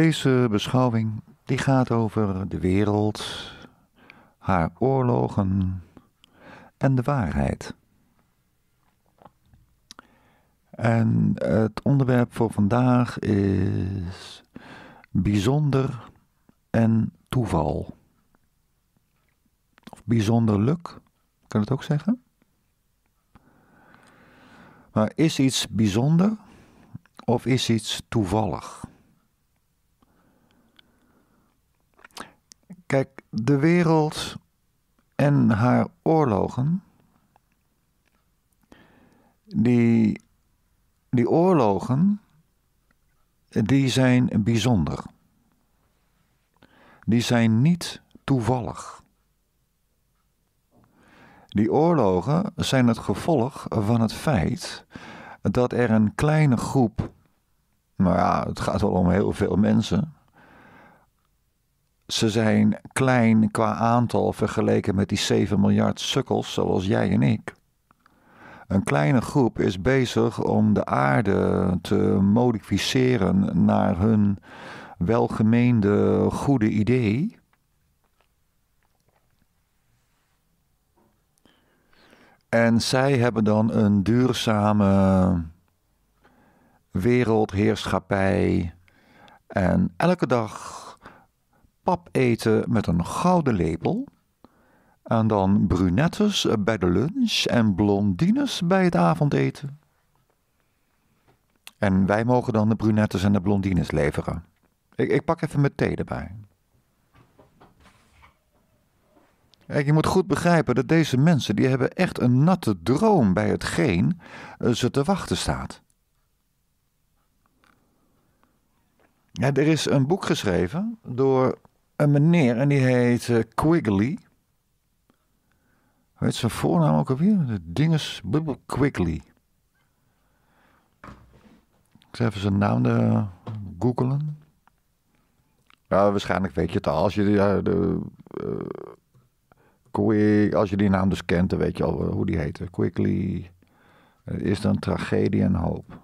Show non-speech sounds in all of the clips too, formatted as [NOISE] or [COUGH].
Deze beschouwing die gaat over de wereld, haar oorlogen en de waarheid. En het onderwerp voor vandaag is bijzonder en toeval. Of bijzonder luk, kan het ook zeggen? Maar is iets bijzonder of is iets toevallig? de wereld en haar oorlogen. Die, die oorlogen, die zijn bijzonder. Die zijn niet toevallig. Die oorlogen zijn het gevolg van het feit dat er een kleine groep, nou ja, het gaat wel om heel veel mensen, ze zijn klein qua aantal vergeleken met die 7 miljard sukkels zoals jij en ik. Een kleine groep is bezig om de aarde te modificeren naar hun welgemeende goede idee. En zij hebben dan een duurzame wereldheerschappij. En elke dag pap eten met een gouden lepel. En dan brunettes bij de lunch en blondines bij het avondeten. En wij mogen dan de brunettes en de blondines leveren. Ik, ik pak even mijn thee erbij. Kijk, je moet goed begrijpen dat deze mensen, die hebben echt een natte droom bij hetgeen eh, ze te wachten staat. Ja, er is een boek geschreven door een meneer en die heet uh, Quigley. Weet zijn voornaam ook alweer? De dinges Quigley. Ik zal even zijn naam de, googelen. Ja, waarschijnlijk weet je het al. Als je, eh, als je die naam dus kent, dan weet je al eh, hoe die heette. Quickly is dan tragedie en hoop.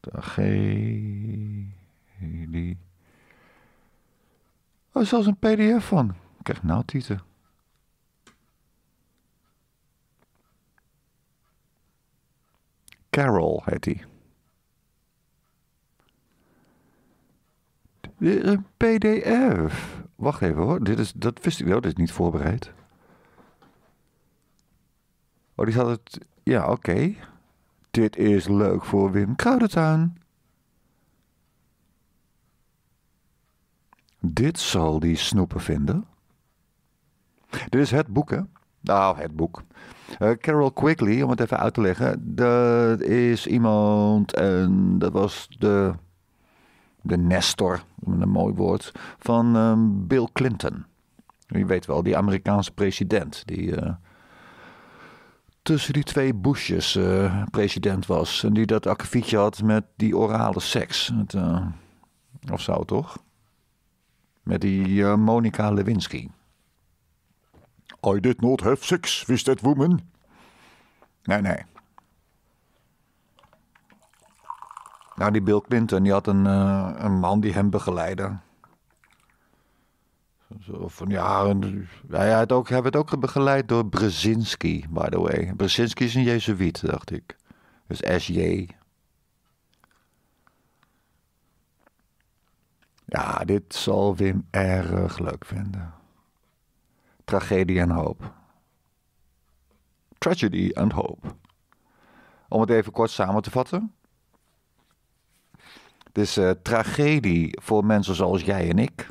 Tragedie. Oh, is zelfs een pdf van. Ik krijg nou tieten. Carol heet hij. Dit is een pdf. Wacht even hoor, dit is, dat wist ik wel, dit is niet voorbereid. Oh, die zat het... Ja, oké. Dit is leuk voor Wim Kruidentuin. Dit zal die snoepen vinden. Dit is het boek, hè? Nou, het boek. Eh, Carol Quigley, om het even uit te leggen. Dat is iemand, en dat was de, de Nestor, een mooi woord, van ehm, Bill Clinton. Je weet wel, die Amerikaanse president. Die eh, tussen die twee Bushes eh, president was. En die dat akkefietje had met die orale seks. Het, of zo, toch? Met die eh, Monica Lewinsky. I did not have sex with that woman. Nee, nee. Nou, die Bill Clinton, die had een, eh, een man die hem begeleidde. Zo van, ja, hij, had ook, hij werd ook begeleid door Brzezinski, by the way. Brzezinski is een jezuïet, dacht ik. Dus SJ, Ja, dit zal Wim erg leuk vinden. Tragedie en hoop. Tragedy and hope. Om het even kort samen te vatten. Het is eh, tragedie voor mensen zoals jij en ik.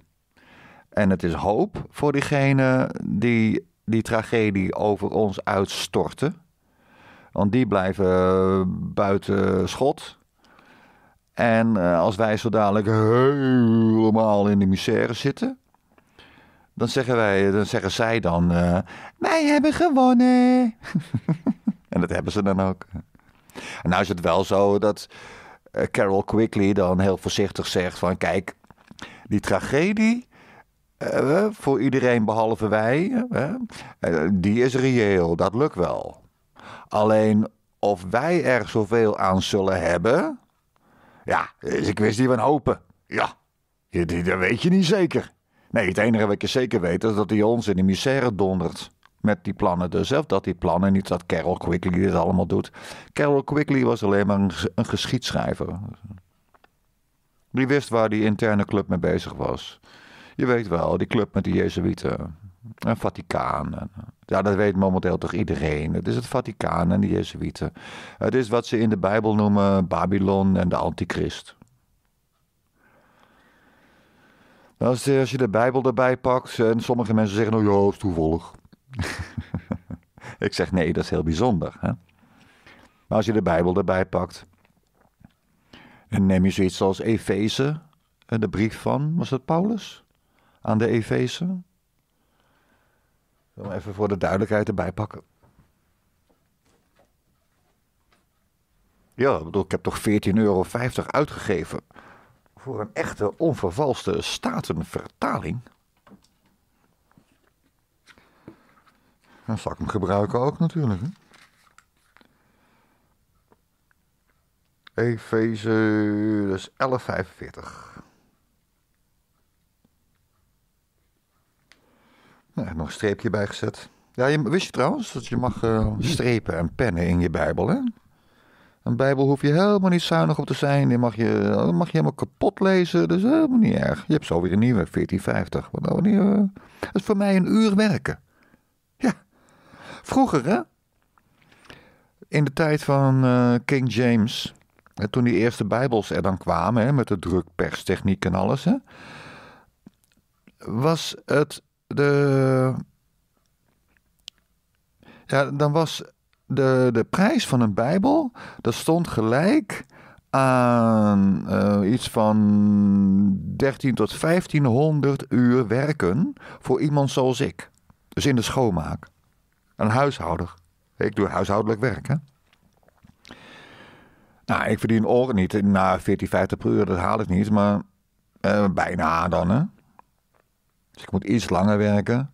En het is hoop voor diegenen die die tragedie over ons uitstorten. Want die blijven eh, buiten schot. En eh, als wij zo dadelijk helemaal in de misère zitten, dan zeggen, wij, dan zeggen zij dan: eh, Wij hebben gewonnen. [LAUGHS] en dat hebben ze dan ook. En nou is het wel zo dat eh, Carol Quickly dan heel voorzichtig zegt: van kijk, die tragedie. voor iedereen behalve wij, die is reëel, dat lukt wel. Alleen of wij er zoveel aan zullen hebben, ja, ik wist een van hopen. Ja, dat weet je niet zeker. Nee, het enige wat je zeker weet is dat hij ons in de misère dondert. Met die plannen dus, of dat die plannen, niet dat Carol Quigley dit allemaal doet. Carol Quigley was alleen maar een, een geschiedschrijver. Die wist waar die interne club mee bezig was. Je weet wel, die club met de Jezuïeten. En Vaticaan. Eh, ja, dat weet momenteel toch iedereen. Het is het Vaticaan en de Jezuïeten. Het is wat ze in de Bijbel noemen Babylon en de Antichrist. Nou, als, als je de Bijbel erbij pakt, en sommige mensen zeggen, nou ja, is toevallig. [LAUGHS] Ik zeg, nee, dat is heel bijzonder. Hè? Maar als je de Bijbel erbij pakt, en neem je zoiets als Efeze, eh, de brief van, was dat Paulus? Aan de Efeze? wil even voor de duidelijkheid erbij pakken. Ja, ik bedoel, ik heb toch 14,50 euro uitgegeven voor een echte onvervalste statenvertaling. Dan zal ik hem gebruiken ook natuurlijk. Hè? Efeze, dus 11,45. Nou, heb nog een streepje bijgezet. Ja, je, wist je trouwens dat je mag eh, strepen en pennen in je Bijbel, hè? Een Bijbel hoef je helemaal niet zuinig op te zijn. Die mag je, eh, mag je helemaal kapot lezen. Dat is helemaal niet erg. Je hebt zo weer een nieuwe, 1450. Wat nou, niet, uh, eh, dat is voor mij een uur werken. Ja. Vroeger, hè? In de tijd van King James. Hè, toen die eerste Bijbels er dan kwamen, hè, met de drukperstechniek en alles, hè, was het de, ja, dan was de, de prijs van een Bijbel, dat stond gelijk aan eh, iets van 13 tot 1500 uur werken voor iemand zoals ik. Dus in de schoonmaak. Een huishouder. Ik doe huishoudelijk werk, hè. Nou, ik verdien oren niet. Na 50 per uur, dat haal ik niet. Maar eh, bijna dan, hè. Dus ik moet iets langer werken.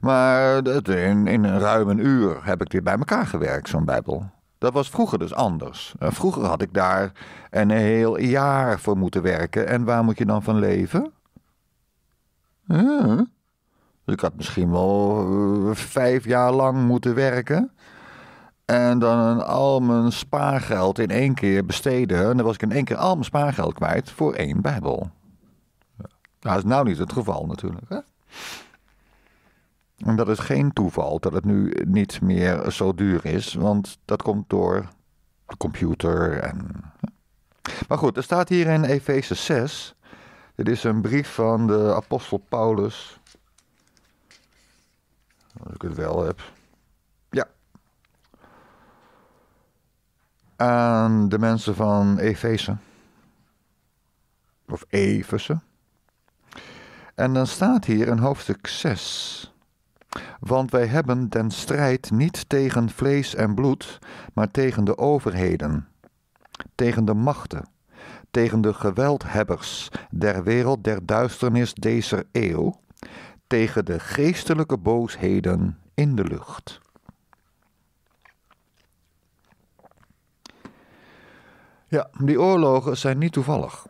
Maar in, in ruim een uur heb ik dit bij elkaar gewerkt, zo'n Bijbel. Dat was vroeger dus anders. Eh, vroeger had ik daar een heel jaar voor moeten werken. En waar moet je dan van leven? Ik had misschien wel eh, vijf jaar lang moeten werken. En dan al mijn spaargeld in één keer besteden. En dan was ik in één keer al mijn spaargeld kwijt voor één Bijbel. Nou, dat is nou niet het geval natuurlijk. Hè? En dat is geen toeval dat het nu niet meer zo duur is, want dat komt door de computer en. Maar goed, er staat hier in Efeze 6. Dit is een brief van de apostel Paulus. Als ik het wel heb. Ja. Aan de mensen van Efeze. Of Efeze. En dan staat hier in hoofdstuk 6. Want wij hebben den strijd niet tegen vlees en bloed, maar tegen de overheden, tegen de machten, tegen de geweldhebbers der wereld der duisternis deze eeuw, tegen de geestelijke boosheden in de lucht. Ja, die oorlogen zijn niet toevallig.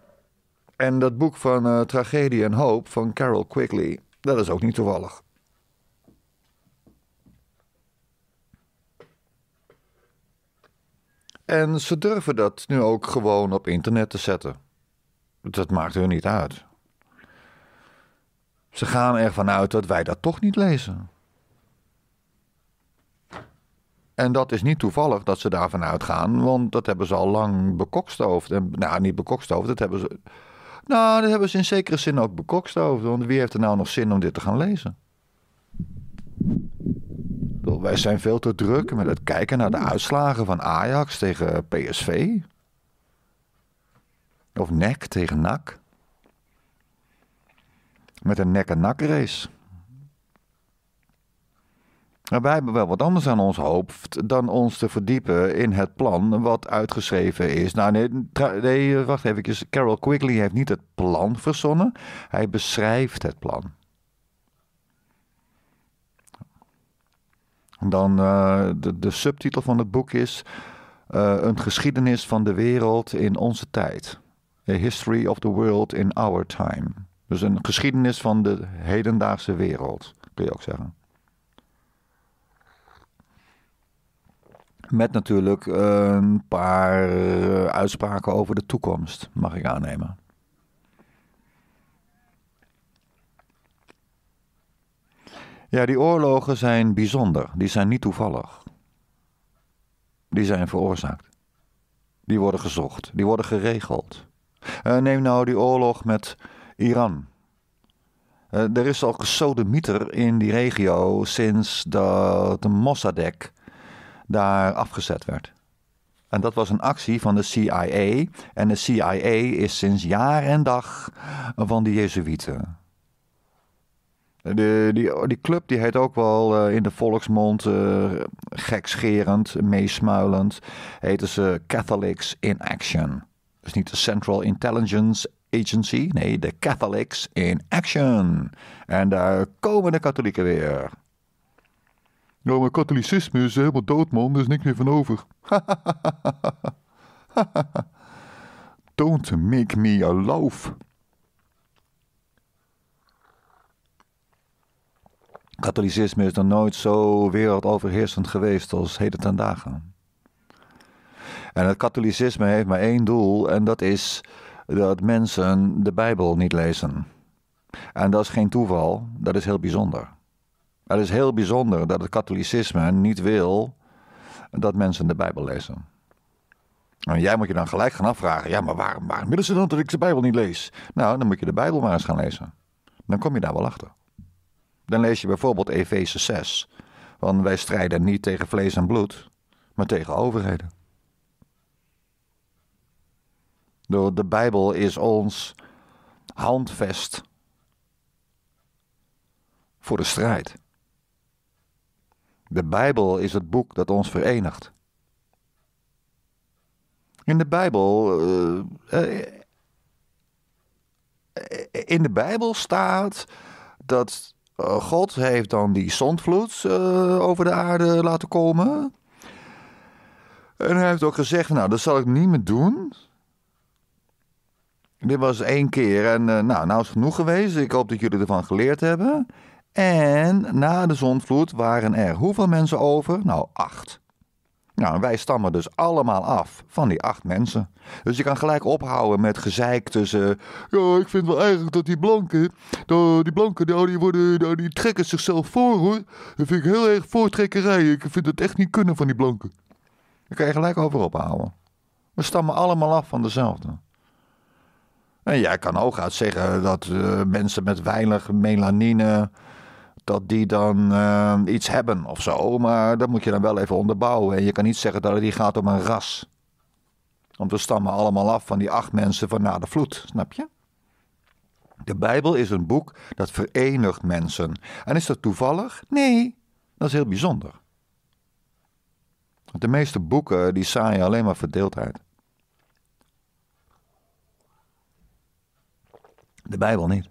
En dat boek van uh, Tragedie en Hoop van Carol Quigley, dat is ook niet toevallig. En ze durven dat nu ook gewoon op internet te zetten. Dat maakt hun niet uit. Ze gaan ervan uit dat wij dat toch niet lezen. En dat is niet toevallig dat ze daarvan uitgaan, want dat hebben ze al lang bekokstoofd. nou, niet bekokstoofd, dat hebben ze nou, dat hebben ze in zekere zin ook bekokst over. Want wie heeft er nou nog zin om dit te gaan lezen? Wij zijn veel te druk met het kijken naar de uitslagen van Ajax tegen PSV. Of NEC tegen NAC. Met een nek-en-nak race. Nou, wij hebben wel wat anders aan ons hoofd dan ons te verdiepen in het plan wat uitgeschreven is. Nou, nee, wacht even. Carol Quigley heeft niet het plan verzonnen, hij beschrijft het plan. Dan eh, de, de, subtitel van het boek is eh, Een geschiedenis van de wereld in onze tijd. A History of the World in Our Time. Dus een geschiedenis van de hedendaagse wereld, kun je ook zeggen. Met natuurlijk eh, een paar eh, uitspraken over de toekomst, mag ik aannemen. Ja, die oorlogen zijn bijzonder. Die zijn niet toevallig. Die zijn veroorzaakt. Die worden gezocht. Die worden geregeld. Eh, neem nou die oorlog met Iran. er is al gesodemieter in die regio sinds dat de Mossadegh daar afgezet werd. En dat was een actie van de CIA. En de CIA is sinds jaar en dag van de Jezuïeten. De, die, die, club die heet ook wel eh, in de volksmond eh, gekscherend, meesmuilend, heten ze Catholics in Action. Dus niet de Central Intelligence Agency, nee, de Catholics in Action. En daar komen de katholieken weer. Ja, nou, maar katholicisme is helemaal dood, man. Er is niks meer van over. [LAUGHS] Don't make me a loaf. Katholicisme is dan nooit zo wereldoverheersend geweest als heden ten dagen. En het katholicisme heeft maar één doel, en dat is dat mensen de Bijbel niet lezen. En dat is geen toeval, dat is heel bijzonder. Het is heel bijzonder dat het katholicisme niet wil dat mensen de Bijbel lezen. En jij moet je dan gelijk gaan afvragen: ja, maar waarom, waarom willen ze dan dat ik de Bijbel niet lees? Nou, dan moet je de Bijbel maar eens gaan lezen. Dan kom je daar wel achter. Dan lees je bijvoorbeeld Efeze 6. Want wij strijden niet tegen vlees en bloed, maar tegen overheden. De Bijbel is ons handvest voor de strijd. De Bijbel is het boek dat ons verenigt. In de Bijbel. Eh, eh, eh, in de Bijbel staat dat God heeft dan die zondvloed over de aarde laten komen. En hij heeft ook gezegd: Nou, dat zal ik niet meer doen. Dit was één keer en nou, nou is het genoeg geweest. Ik hoop dat jullie ervan geleerd hebben. En na de zondvloed waren er hoeveel mensen over? Nou, acht. Nou, wij stammen dus allemaal af van die acht mensen. Dus je kan gelijk ophouden met gezeik tussen. Ja, ik vind wel eigenlijk dat die blanken. die blanken, nou, die, worden, nou, die trekken zichzelf voor hoor. Dat vind ik heel erg voortrekkerij. Ik vind het echt niet kunnen van die blanken. Daar kan je gelijk over ophouden. We stammen allemaal af van dezelfde. En jij kan ook uit zeggen dat eh, mensen met weinig melanine dat die dan eh, iets hebben of zo. Maar dat moet je dan wel even onderbouwen. En je kan niet zeggen dat het gaat om een ras. Want we stammen allemaal af van die acht mensen van na de vloed, snap je? De Bijbel is een boek dat verenigt mensen. En is dat toevallig? Nee, dat is heel bijzonder. Want de meeste boeken die saaien alleen maar verdeeldheid. De Bijbel niet.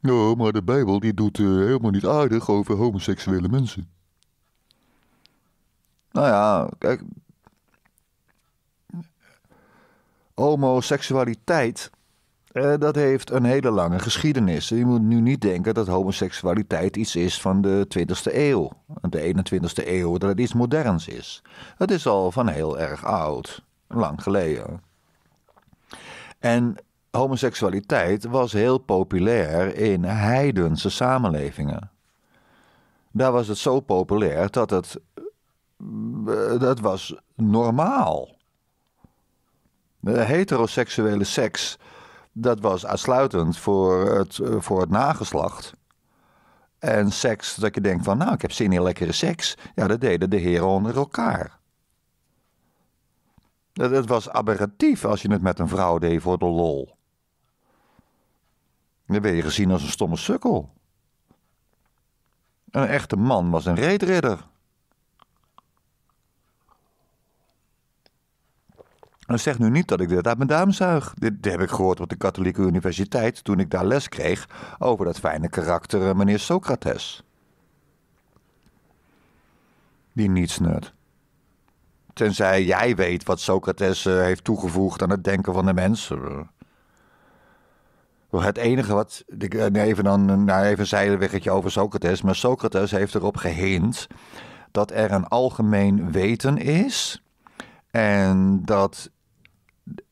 Nou, maar de Bijbel die doet eh, helemaal niet aardig over homoseksuele mensen. Nou ja, kijk. Homoseksualiteit, eh, dat heeft een hele lange geschiedenis. Je moet nu niet denken dat homoseksualiteit iets is van de 20e eeuw. De 21e eeuw, dat het iets moderns is. Het is al van heel erg oud, lang geleden. En homoseksualiteit was heel populair in heidense samenlevingen. Daar was het zo populair dat het. Eh, dat was normaal. De heteroseksuele seks. dat was uitsluitend voor het, eh, voor het nageslacht. En seks, dat je denkt van, nou, ik heb zin in lekkere seks. Ja, dat deden de heren onder elkaar. Het was aberratief als je het met een vrouw deed voor de lol. Dan ben je gezien als een stomme sukkel. Een echte man was een reetridder. En zeg nu niet dat ik dit uit mijn duim zuig. Dit heb ik gehoord op de katholieke universiteit toen ik daar les kreeg over dat fijne karakter eh, meneer Socrates. Die niets nut. Tenzij jij weet wat Socrates eh, heeft toegevoegd aan het denken van de mensen. Eh. Het enige wat. Even, dan, nou even een zijdeweggetje over Socrates. Maar Socrates heeft erop gehind dat er een algemeen weten is. En dat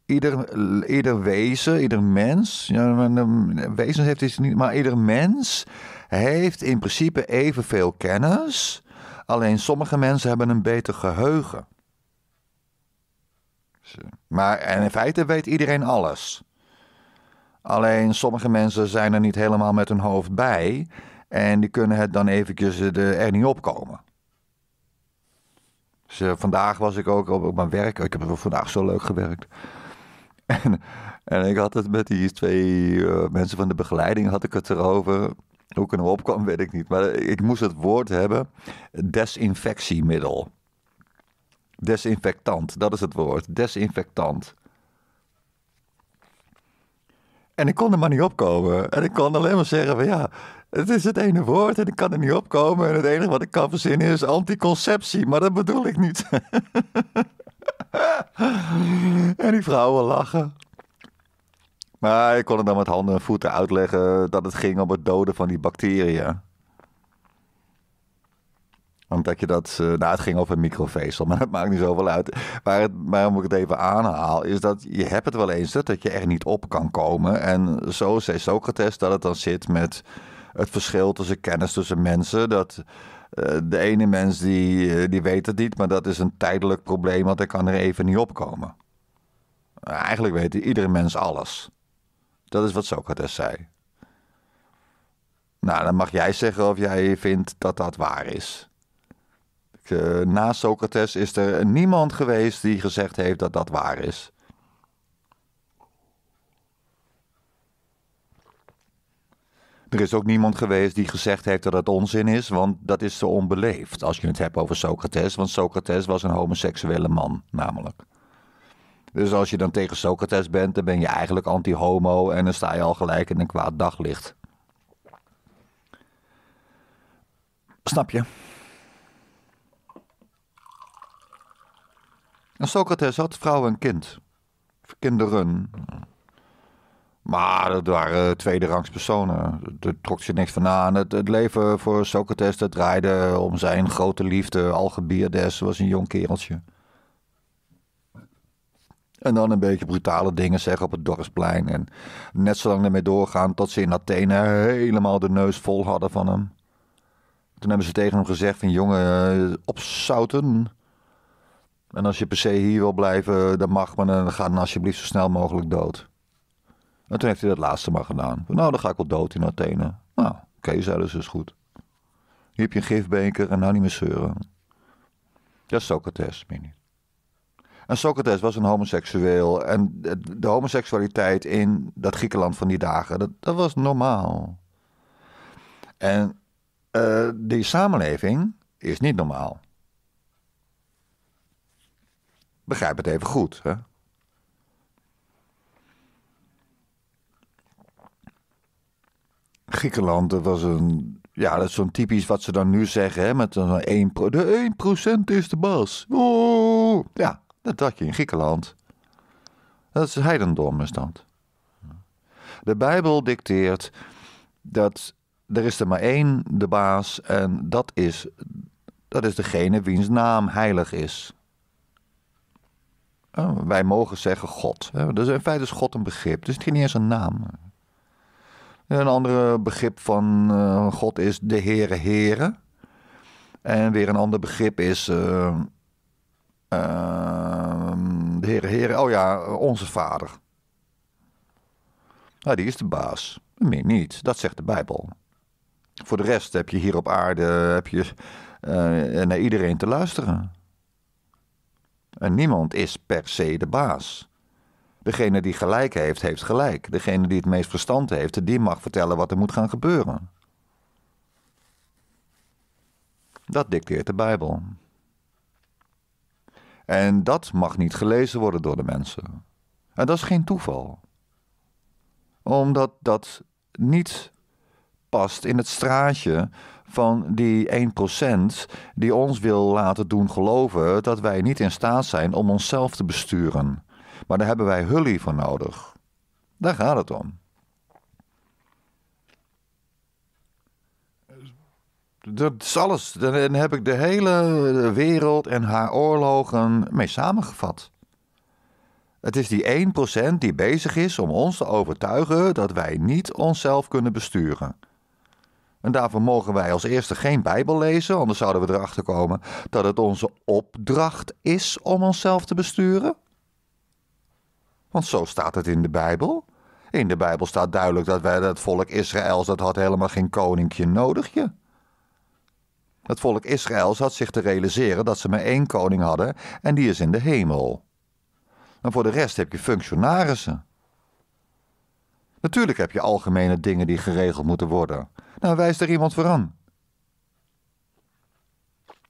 ieder, ieder wezen, ieder mens. Ja, nou, wezens heeft iets niet, maar ieder mens heeft in principe evenveel kennis. Alleen sommige mensen hebben een beter geheugen. Maar en in feite weet iedereen alles. Alleen sommige mensen zijn er niet helemaal met hun hoofd bij en die kunnen het dan eventjes eh, er niet opkomen. Dus eh, vandaag was ik ook op, mijn werk. Ik heb vandaag zo leuk gewerkt. [LAUGHS] En, en ik had het met die twee eh, mensen van de begeleiding had ik het erover. Hoe ik we nou kwam, weet ik niet. Maar ik moest het woord hebben. Desinfectiemiddel. Desinfectant, dat is het woord. Desinfectant. En ik kon er maar niet opkomen. En ik kon alleen maar zeggen van ja, het is het ene woord en ik kan er niet opkomen. En het enige wat ik kan verzinnen is anticonceptie, maar dat bedoel ik niet. [LAUGHS] en die vrouwen lachen. Maar ik kon het dan met handen en voeten uitleggen dat het ging om het doden van die bacteriën omdat je dat. Eh, nou, het ging over microvezel, maar dat maakt niet zoveel uit. Waar het, waarom ik het even aanhaal, is dat je hebt het wel eens dat je echt niet op kan komen. En zo zei Socrates dat het dan zit met het verschil tussen kennis tussen mensen. Dat eh, de ene mens die, eh, die weet het niet, maar dat is een tijdelijk probleem, want hij kan er even niet opkomen. Eigenlijk weet iedere mens alles. Dat is wat Socrates zei. Nou, dan mag jij zeggen of jij vindt dat dat waar is. Eh, na Socrates is er niemand geweest die gezegd heeft dat dat waar is. Er is ook niemand geweest die gezegd heeft dat het onzin is, want dat is zo onbeleefd als je het hebt over Socrates, want Socrates was een homoseksuele man, namelijk. Dus als je dan tegen Socrates bent, dan ben je eigenlijk anti-homo en dan sta je al gelijk in een kwaad daglicht. Snap je? En Socrates had vrouw en kind. Kinderen. Maar dat waren tweede rangs personen. Daar trok ze niks van aan. Het, het, leven voor Socrates dat draaide om zijn grote liefde. Algebiades was een jong kereltje. En dan een beetje brutale dingen zeggen op het Dorpsplein. En net zo lang ermee doorgaan tot ze in Athene helemaal de neus vol hadden van hem. Toen hebben ze tegen hem gezegd van jongen, eh, opzouten. En als je per se hier wil blijven, dan mag men en dan ga dan alsjeblieft zo snel mogelijk dood. En toen heeft hij dat laatste maar gedaan. Nou, dan ga ik wel dood in Athene. Nou, oké, zeiden dus ze, is goed. Hier heb je een gifbeker en nou niet meer zeuren. Dat is Socrates, meer niet. En Socrates was een homoseksueel. En de homoseksualiteit in dat Griekenland van die dagen, dat, dat was normaal. En eh, die samenleving is niet normaal. Begrijp het even goed. Hè? Griekenland was een. Ja, dat is zo'n typisch wat ze dan nu zeggen, hè, met een 1, de 1% is de baas. Oh, ja, dat had je in Griekenland. Dat is heidendom, De Bijbel dicteert dat er is er maar één de baas en dat is, dat is degene wiens naam heilig is. Oh, wij mogen zeggen God. Dus in feite is God een begrip. Dus het is niet eens een naam. Een ander begrip van eh, God is de Heere Here. En weer een ander begrip is eh, ehm, de Heere Here. Oh ja, onze Vader. Nou, die is de baas. Meer niet. Dat zegt de Bijbel. Voor de rest heb je hier op aarde heb je, eh, naar iedereen te luisteren. En niemand is per se de baas. Degene die gelijk heeft, heeft gelijk. Degene die het meest verstand heeft, die mag vertellen wat er moet gaan gebeuren. Dat dicteert de Bijbel. En dat mag niet gelezen worden door de mensen. En dat is geen toeval. Omdat dat niet past in het straatje van die 1% die ons wil laten doen geloven dat wij niet in staat zijn om onszelf te besturen. Maar daar hebben wij hullie voor nodig. Daar gaat het om. Dat is alles. Dan heb ik de hele wereld en haar oorlogen mee samengevat. Het is die 1% die bezig is om ons te overtuigen dat wij niet onszelf kunnen besturen. En daarvoor mogen wij als eerste geen Bijbel lezen, anders zouden we erachter komen dat het onze opdracht is om onszelf te besturen. Want zo staat het in de Bijbel. In de Bijbel staat duidelijk dat wij dat volk Israëls, dat had helemaal geen koninkje nodig. Dat Het volk Israëls had zich te realiseren dat ze maar één koning hadden en die is in de hemel. En voor de rest heb je functionarissen. Natuurlijk heb je algemene dingen die geregeld moeten worden dan nou, wijst er iemand voor aan.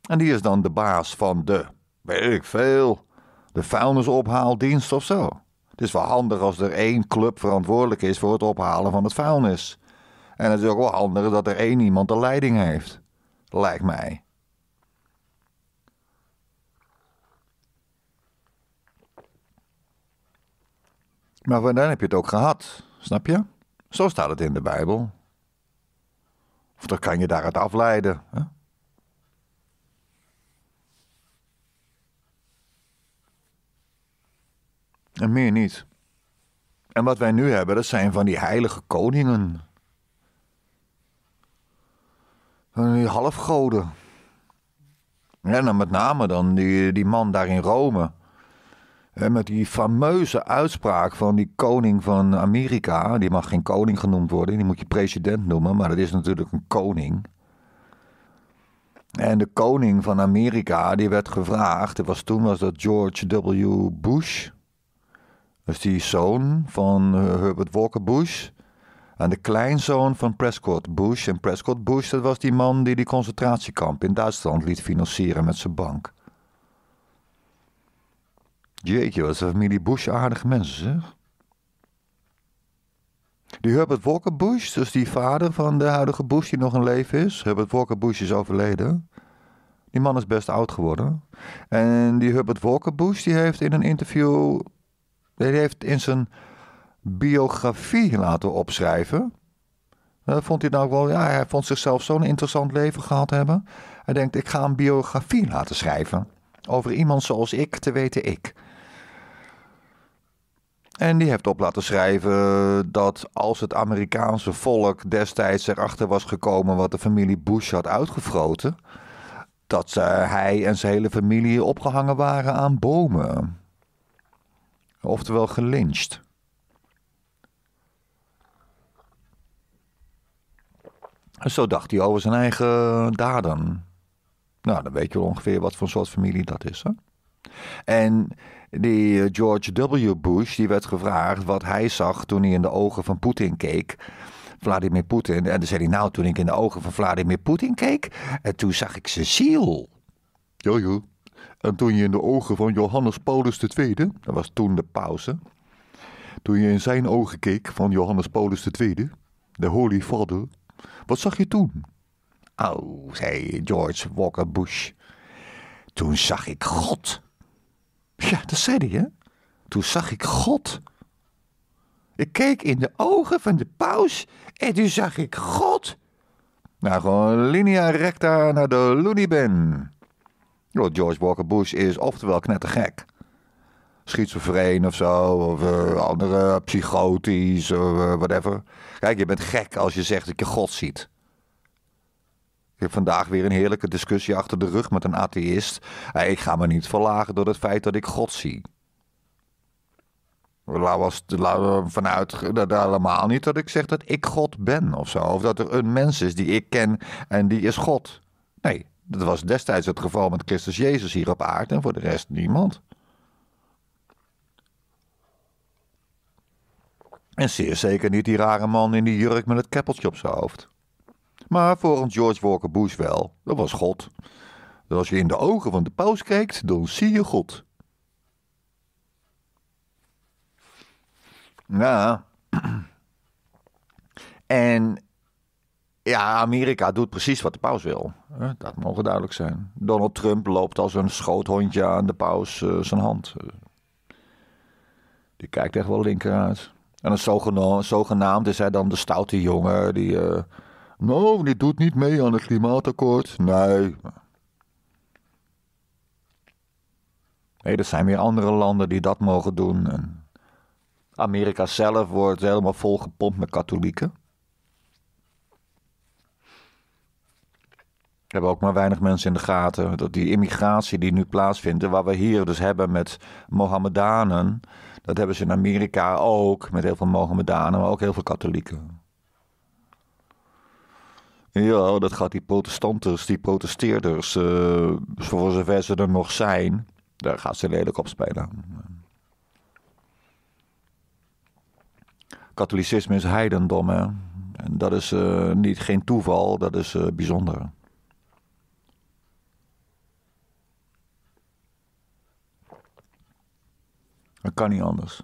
En die is dan de baas van de, weet ik veel, de vuilnisophaaldienst of zo. Het is wel handig als er één club verantwoordelijk is voor het ophalen van het vuilnis. En het is ook wel handig dat er één iemand de leiding heeft. Lijkt mij. Maar van dan heb je het ook gehad, snap je? Zo staat het in de Bijbel. Of dat kan je daaruit afleiden. En meer niet. En wat wij nu hebben, dat zijn van die heilige koningen. Van die halfgoden. En nou, dan met name dan die, die man daar in Rome met die fameuze uitspraak van die koning van Amerika. Die mag geen koning genoemd worden, die moet je president noemen, maar dat is natuurlijk een koning. En de koning van Amerika, die werd gevraagd, was, toen was dat George W. Bush. Dus die zoon van eh, Herbert Walker Bush. En de kleinzoon van Prescott Bush. En Prescott Bush, dat was die man die die concentratiekamp in Duitsland liet financieren met zijn bank. Jeetje, wat is de familie Bush aardige mensen, zeg. Die Herbert Walker Bush, dus die vader van de huidige Bush die nog in leven is. Herbert Walker Bush is overleden. Die man is best oud geworden. En die Herbert Walker Bush, die heeft in een interview... Die heeft in zijn biografie laten opschrijven... Eh, vond hij nou wel, ja, hij vond zichzelf zo'n interessant leven gehad hebben. Hij denkt, ik ga een biografie laten schrijven over iemand zoals ik, te weten ik. En die heeft op laten schrijven dat als het Amerikaanse volk destijds erachter was gekomen wat de familie Bush had uitgefroten, dat hij en zijn hele familie opgehangen waren aan bomen. Oftewel gelincht. Zo dacht hij over zijn eigen daden. Nou, dan weet je ongeveer wat voor soort familie dat is. Hè? En die eh, George W. Bush, die werd gevraagd wat hij zag toen hij in de ogen van Poetin keek. Vladimir Poetin. En dan zei hij, nou, toen ik in de ogen van Vladimir Poetin keek, en toen zag ik zijn ziel. Jojo. En toen je in de ogen van Johannes Paulus II, dat was toen de pauze, toen je in zijn ogen keek van Johannes Paulus II, de Holy Father, wat zag je toen? oh, zei George Walker Bush. Toen zag ik God. Ja, dat zei hij, hè? Toen zag ik God. Ik keek in de ogen van de paus en toen zag ik God. Nou, gewoon linea recta naar de looney bin. George Walker Bush is oftewel knettergek. Schizofreen of zo, of eh, andere psychotisch, eh, whatever. Kijk, je bent gek als je zegt dat je God ziet. Ik heb vandaag weer een heerlijke discussie achter de rug met een atheïst. Ik ga me niet verlagen door het feit dat ik God zie. Laten we vanuit dat helemaal niet dat ik zeg dat ik God ben of zo. Of dat er een mens is die ik ken en die is God. Nee, dat was destijds het geval met Christus Jezus hier op aarde en voor de rest niemand. En zeer zeker niet die rare man in die jurk met het keppeltje op zijn hoofd. Maar volgens George Walker Bush wel, dat was God. Dus als je in de ogen van de paus kijkt, dan zie je God. Nou, [CLEARS THROAT] En ja, Amerika doet precies wat de paus wil. Dat mogen duidelijk zijn. Donald Trump loopt als een schoothondje aan de paus eh, zijn hand. Die kijkt echt wel linker En een zogenaamd, zogenaamd is hij dan de stoute jongen die... Eh, nou, dit doet niet mee aan het klimaatakkoord. Nee. Nee, er zijn weer andere landen die dat mogen doen. En Amerika zelf wordt helemaal volgepompt met katholieken. hebben ook maar weinig mensen in de gaten. Dat die immigratie die nu plaatsvindt, en waar we hier dus hebben met Mohammedanen, dat hebben ze in Amerika ook met heel veel Mohammedanen, maar ook heel veel katholieken. Ja, dat gaat die protestanters, die protesteerders, uh, voor zover ze er nog zijn, daar gaat ze lelijk op spelen. Katholicisme is heidendom, hè. En dat is eh, niet, geen toeval, dat is uh, bijzonder. Dat kan niet anders.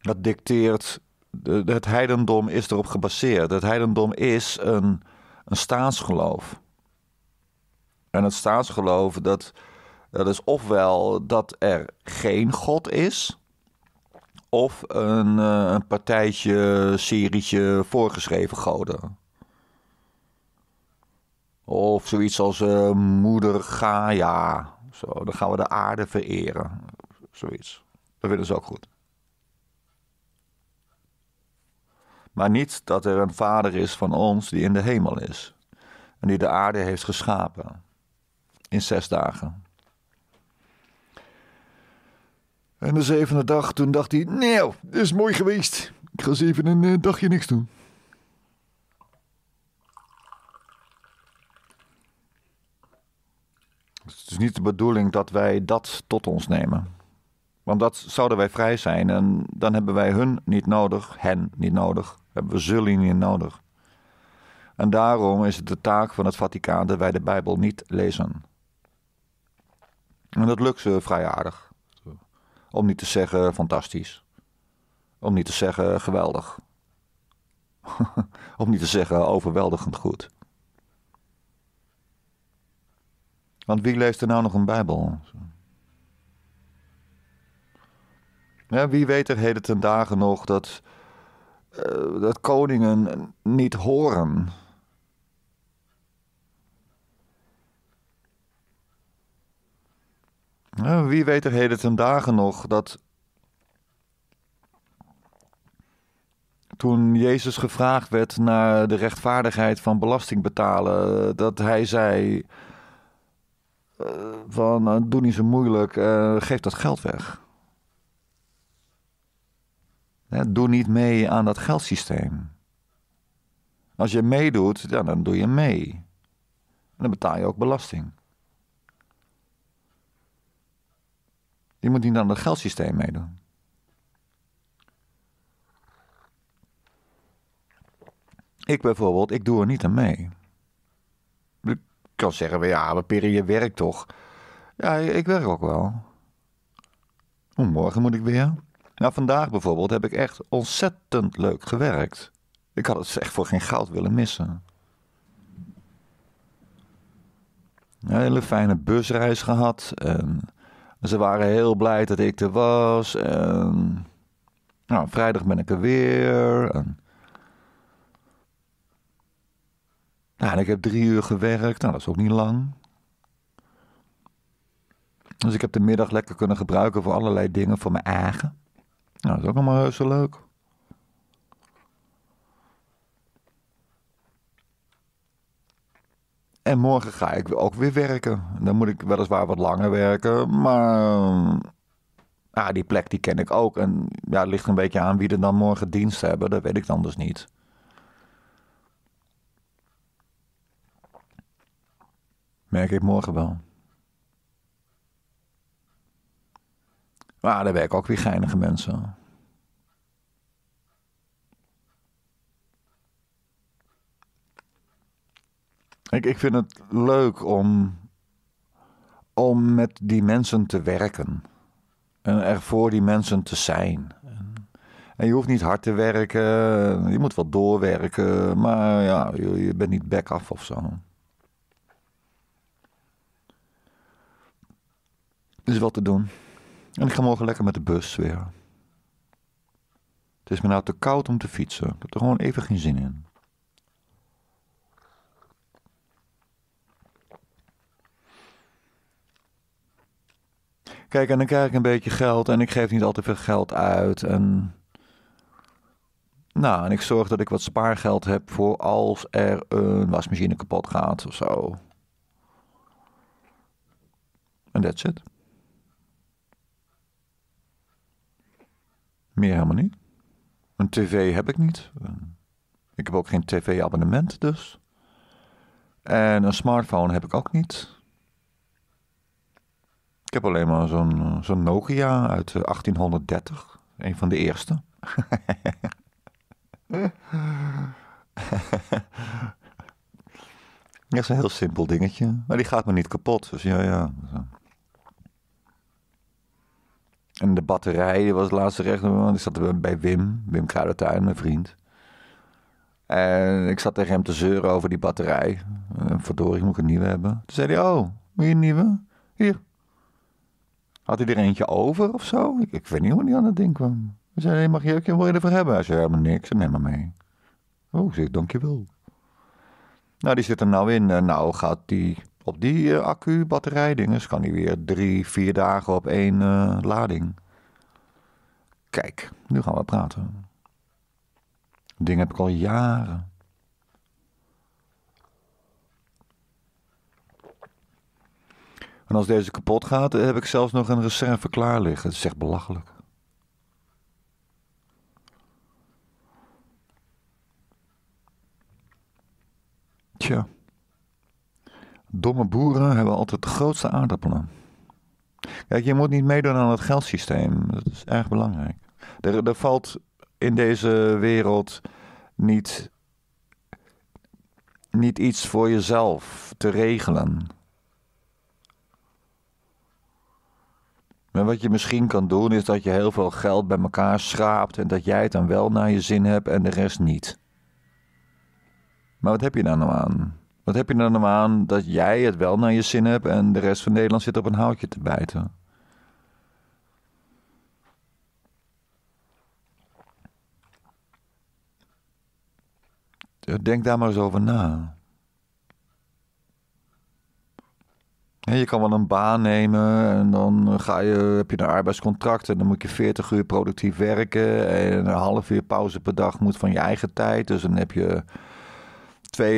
Dat dicteert het heidendom is erop gebaseerd. Het heidendom is een, een staatsgeloof. En het staatsgeloof, dat, dat is ofwel dat er geen God is, of een, eh, een partijtje, serietje voorgeschreven goden. Of zoiets als eh, moeder Gaia. Zo, dan gaan we de aarde vereren. Zoiets. Dat vinden ze ook goed. maar niet dat er een Vader is van ons die in de hemel is en die de aarde heeft geschapen in zes dagen. En de zevende dag, toen dacht hij: Nee, nou, dit is mooi geweest. Ik ga eens even een eh, dagje niks doen. Dus het is niet de bedoeling dat wij dat tot ons nemen. Want dat zouden wij vrij zijn en dan hebben wij hun niet nodig, hen niet nodig hebben we zullen nodig. En daarom is het de taak van het Vaticaan dat wij de Bijbel niet lezen. En dat lukt ze vrij aardig. Om niet te zeggen fantastisch. Om niet te zeggen geweldig. [LAUGHS] Om niet te zeggen overweldigend goed. Want wie leest er nou nog een Bijbel? Ja, wie weet er heden ten dagen nog dat eh, dat koningen niet horen. wie weet er heden ten dagen nog dat toen Jezus gevraagd werd naar de rechtvaardigheid van belasting betalen, dat hij zei eh, van nou, doe niet zo moeilijk, eh, geef dat geld weg. Doe niet mee aan dat geldsysteem. Als je meedoet, dan doe je mee. En dan betaal je ook belasting. Je moet niet aan dat geldsysteem meedoen. Ik bijvoorbeeld, ik doe er niet aan mee. Ik kan zeggen, ja, maar Peri, je werkt toch? Ja, ik werk ook wel. morgen moet ik weer. Nou, vandaag bijvoorbeeld heb ik echt ontzettend leuk gewerkt. Ik had het dus echt voor geen goud willen missen. Een hele fijne busreis gehad. En ehm, ze waren heel blij dat ik er was. En ehm, nou, vrijdag ben ik er weer. En... Nou, ik heb drie uur gewerkt. Nou, dat is ook niet lang. Dus ik heb de middag lekker kunnen gebruiken voor allerlei dingen voor mijn eigen. Nou, dat is ook allemaal zo leuk. En morgen ga ik ook weer werken. Dan moet ik weliswaar wat langer werken, maar ehm, ah, die plek die ken ik ook. En ja, het ligt een beetje aan wie er dan morgen dienst hebben. Dat weet ik dan dus niet. Merk ik morgen wel. Maar daar werken ook weer geinige mensen. Ik, ik vind het leuk om, om met die mensen te werken. En er voor die mensen te zijn. En je hoeft niet hard te werken. Je moet wel doorwerken. Maar ja, je, bent niet back af of zo. Het is wat te doen. En ik ga morgen lekker met de bus weer. Het is me nou te koud om te fietsen. Ik heb er gewoon even geen zin in. Kijk, en dan krijg ik een beetje geld en ik geef niet altijd veel geld uit. En. Nou, en ik zorg dat ik wat spaargeld heb voor als er een wasmachine kapot gaat of zo. En that's it. Meer helemaal niet. Een tv heb ik niet. Ehm, ik heb ook geen tv-abonnement dus. En een smartphone heb ik ook niet. Ik heb alleen maar zo'n eh, zo'n Nokia uit 1830. Eh, een van de eerste. [LAUGHS] ja, is een heel simpel dingetje. Maar die gaat me niet kapot. Dus ja, ja. En de batterij was het laatste recht. Want ik zat bij Wim, Wim Kruidertuin, mijn vriend. En ik zat tegen hem te zeuren over die batterij. En verdorie, moet ik een nieuwe hebben. Toen zei hij, oh, moet je een nieuwe? Hier. Had hij er eentje over of zo? Ik, ik weet niet hoe die aan dat ding kwam. Hij zei, mag je, ook geen je ervoor hebben? Hij zei, helemaal niks, neem maar mee. Oh, ik dankjewel. Nou, die zit er nou in. Nou gaat die op die accu eh, accu dinges kan hij weer drie, vier dagen op één eh, lading. Kijk, nu gaan we praten. Ding heb ik al jaren. En als deze kapot gaat, eh, heb ik zelfs nog een reserve klaar liggen. Het is echt belachelijk. Tja. Domme boeren hebben altijd de grootste aardappelen. Kijk, je moet niet meedoen aan het geldsysteem. Dat is erg belangrijk. Er, er valt in deze wereld niet, niet iets voor jezelf te regelen. Maar wat je misschien kan doen is dat je heel veel geld bij elkaar schraapt en dat jij het dan wel naar je zin hebt en de rest niet. Maar wat heb je daar nou aan? Wat heb je dan nou aan dat jij het wel naar je zin hebt en de rest van Nederland zit op een houtje te bijten? Denk daar maar eens over na. Je kan wel een baan nemen en dan ga je, heb je een arbeidscontract en dan moet je 40 uur productief werken en een half uur pauze per dag moet van je eigen tijd. Dus dan heb je 42,5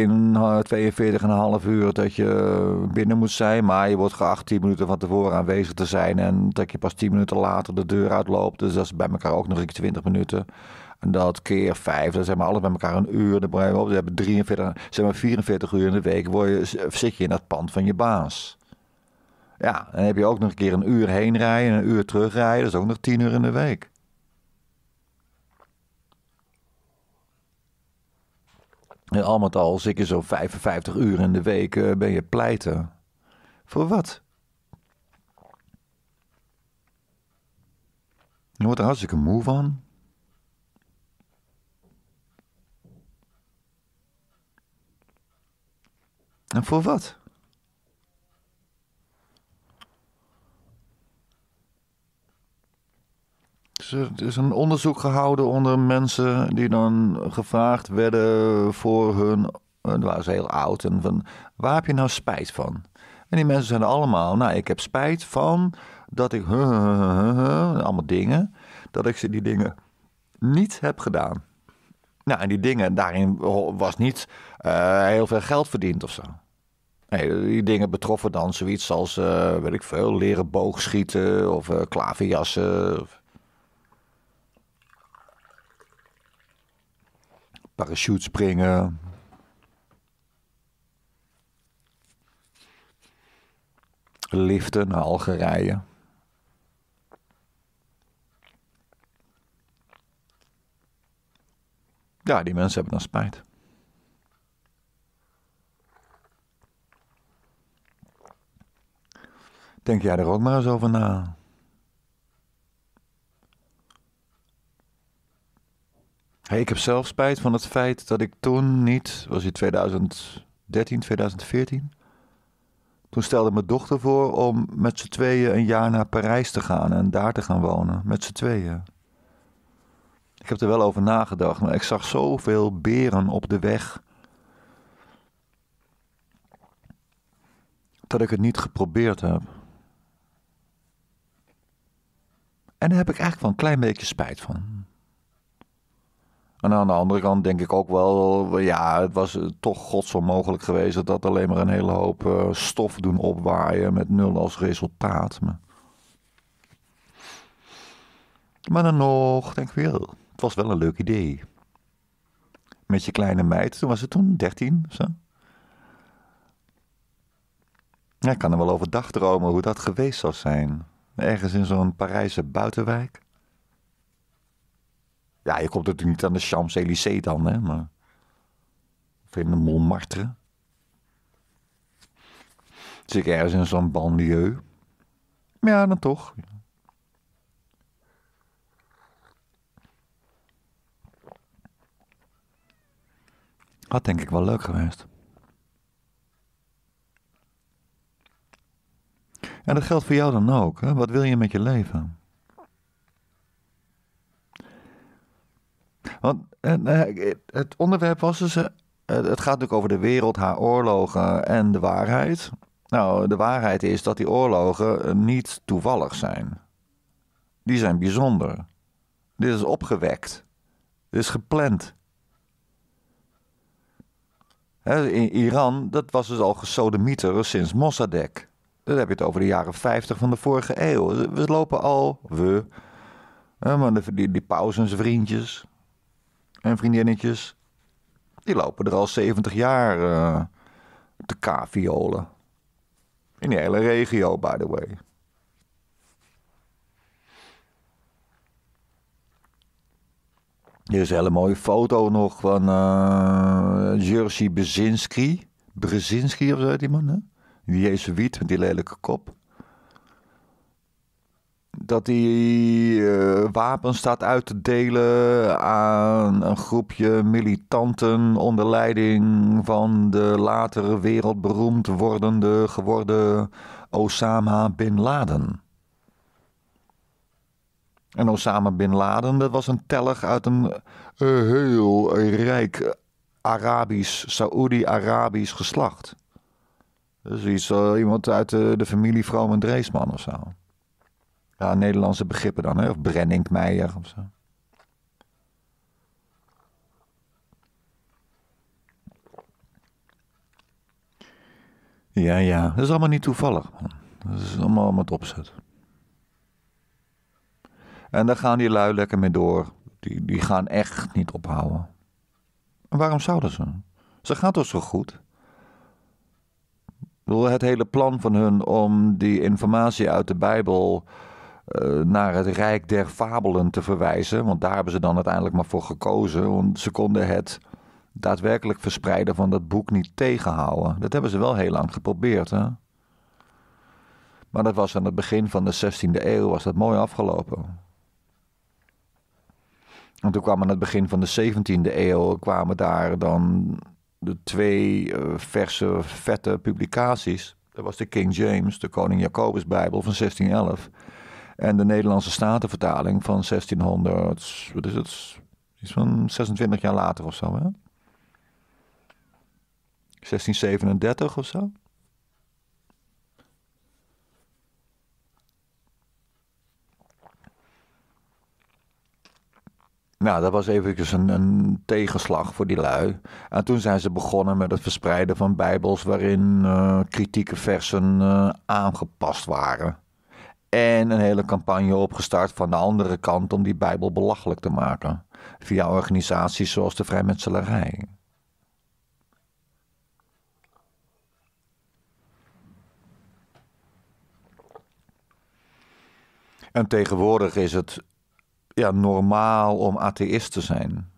uur dat je binnen moet zijn. Maar je wordt geacht 10 minuten van tevoren aanwezig te zijn. En dat je pas 10 minuten later de deur uitloopt. Dus dat is bij elkaar ook nog een 20 minuten. En dat keer 5, dat zijn maar alles bij elkaar een uur. Dan breng je op. Je hebt 43, zeg maar 44 uur in de week. Word je, zit je in dat pand van je baas. Ja, dan heb je ook nog een keer een uur heen rijden en een uur terugrijden. Dat is ook nog 10 uur in de week. al met al zeker zo 55 uur in de week eh, ben je pleiten. Voor wat? Je wordt er hartstikke moe van. En voor wat? er is een onderzoek gehouden onder mensen die dan gevraagd werden voor hun. Eh, dat waren ze heel oud. En van, waar heb je nou spijt van? En die mensen zijn allemaal, nou, ik heb spijt van dat ik. allemaal dingen. Dat ik ze die dingen niet heb gedaan. Nou, en die dingen, daarin was niet eh, heel veel geld verdiend of zo. Nee, die dingen betroffen dan zoiets als, eh, weet ik veel, leren boogschieten of uh, klaverjassen. springen, Liften naar Algerije. Ja, die mensen hebben dan spijt. Denk jij er ook maar eens over na? Hey, ik heb zelf spijt van het feit dat ik toen niet, was het 2013, 2014? Toen stelde mijn dochter voor om met z'n tweeën een jaar naar Parijs te gaan en daar te gaan wonen. Met z'n tweeën. Ik heb er wel over nagedacht, maar ik zag zoveel beren op de weg. Dat ik het niet geprobeerd heb. En daar heb ik eigenlijk wel een klein beetje spijt van. En aan de andere kant denk ik ook wel, ja, het was eh, toch godsonmogelijk geweest dat dat alleen maar een hele hoop eh, stof doen opwaaien met nul als resultaat. Maar, maar dan nog, denk ik wel, het was wel een leuk idee. Met je kleine meid, toen was ze toen 13 zo. Ja, ik kan er wel over dagdromen hoe dat geweest zou zijn. Ergens in zo'n Parijse buitenwijk. Ja, je komt natuurlijk niet aan de Champs-Élysées dan, hè, maar. Of in de Montmartre. Zit ik ergens in zo'n banlieue. Ja, dan toch. Had denk ik wel leuk geweest. En dat geldt voor jou dan ook. Hè? Wat wil je met je leven? Want eh, het onderwerp was dus. Eh, het gaat natuurlijk over de wereld, haar oorlogen en de waarheid. Nou, de waarheid is dat die oorlogen niet toevallig zijn. Die zijn bijzonder. Dit is opgewekt. Dit is gepland. in Iran, dat was dus al gesodemieter sinds Mossadegh. Dat heb je het over de jaren 50 van de vorige eeuw. Dus we lopen al, we, maar die, die paus vriendjes, en vriendinnetjes, die lopen er al 70 jaar uh, te kaviolen. In die hele regio, by the way. Hier is een hele mooie foto nog van uh, Jerzy Brzezinski. of zo heet die man, hè? Die Jezuïet met die lelijke kop dat hij uh, wapens staat uit te delen aan een groepje militanten onder leiding van de latere wereldberoemd wordende geworden Osama bin Laden. En Osama bin Laden, dat was een teller uit een eh, heel rijk Arabisch, Saoedi-Arabisch geslacht. Dus iets, eh, iemand uit de, de familie Vroom en Dreesman of zo. Nederlandse begrippen dan, hè? of Brenninkmeijer of zo. Ja, ja, dat is allemaal niet toevallig. Man. Dat is allemaal met opzet. En daar gaan die lui lekker mee door. Die, die gaan echt niet ophouden. En waarom zouden ze? Ze gaat toch zo goed? Het hele plan van hun om die informatie uit de Bijbel eh, naar het Rijk der Fabelen te verwijzen. Want daar hebben ze dan uiteindelijk maar voor gekozen. Want ze konden het daadwerkelijk verspreiden van dat boek niet tegenhouden. Dat hebben ze wel heel lang geprobeerd. Hè? Maar dat was aan het begin van de 16e eeuw was dat mooi afgelopen. En toen kwam aan het begin van de 17e eeuw kwamen daar dan de twee eh, verse, vette publicaties. Dat was de King James, de Koning Jacobus Bijbel van 1611. En de Nederlandse Statenvertaling van 1600, wat is het? Iets van 26 jaar later of zo, hè? 1637 of zo? Nou, dat was eventjes een, een, tegenslag voor die lui. En toen zijn ze begonnen met het verspreiden van bijbels waarin eh, kritieke versen eh, aangepast waren. En een hele campagne opgestart van de andere kant om die Bijbel belachelijk te maken. Via organisaties zoals de Vrijmetselarij. En tegenwoordig is het ja, normaal om atheïst te zijn.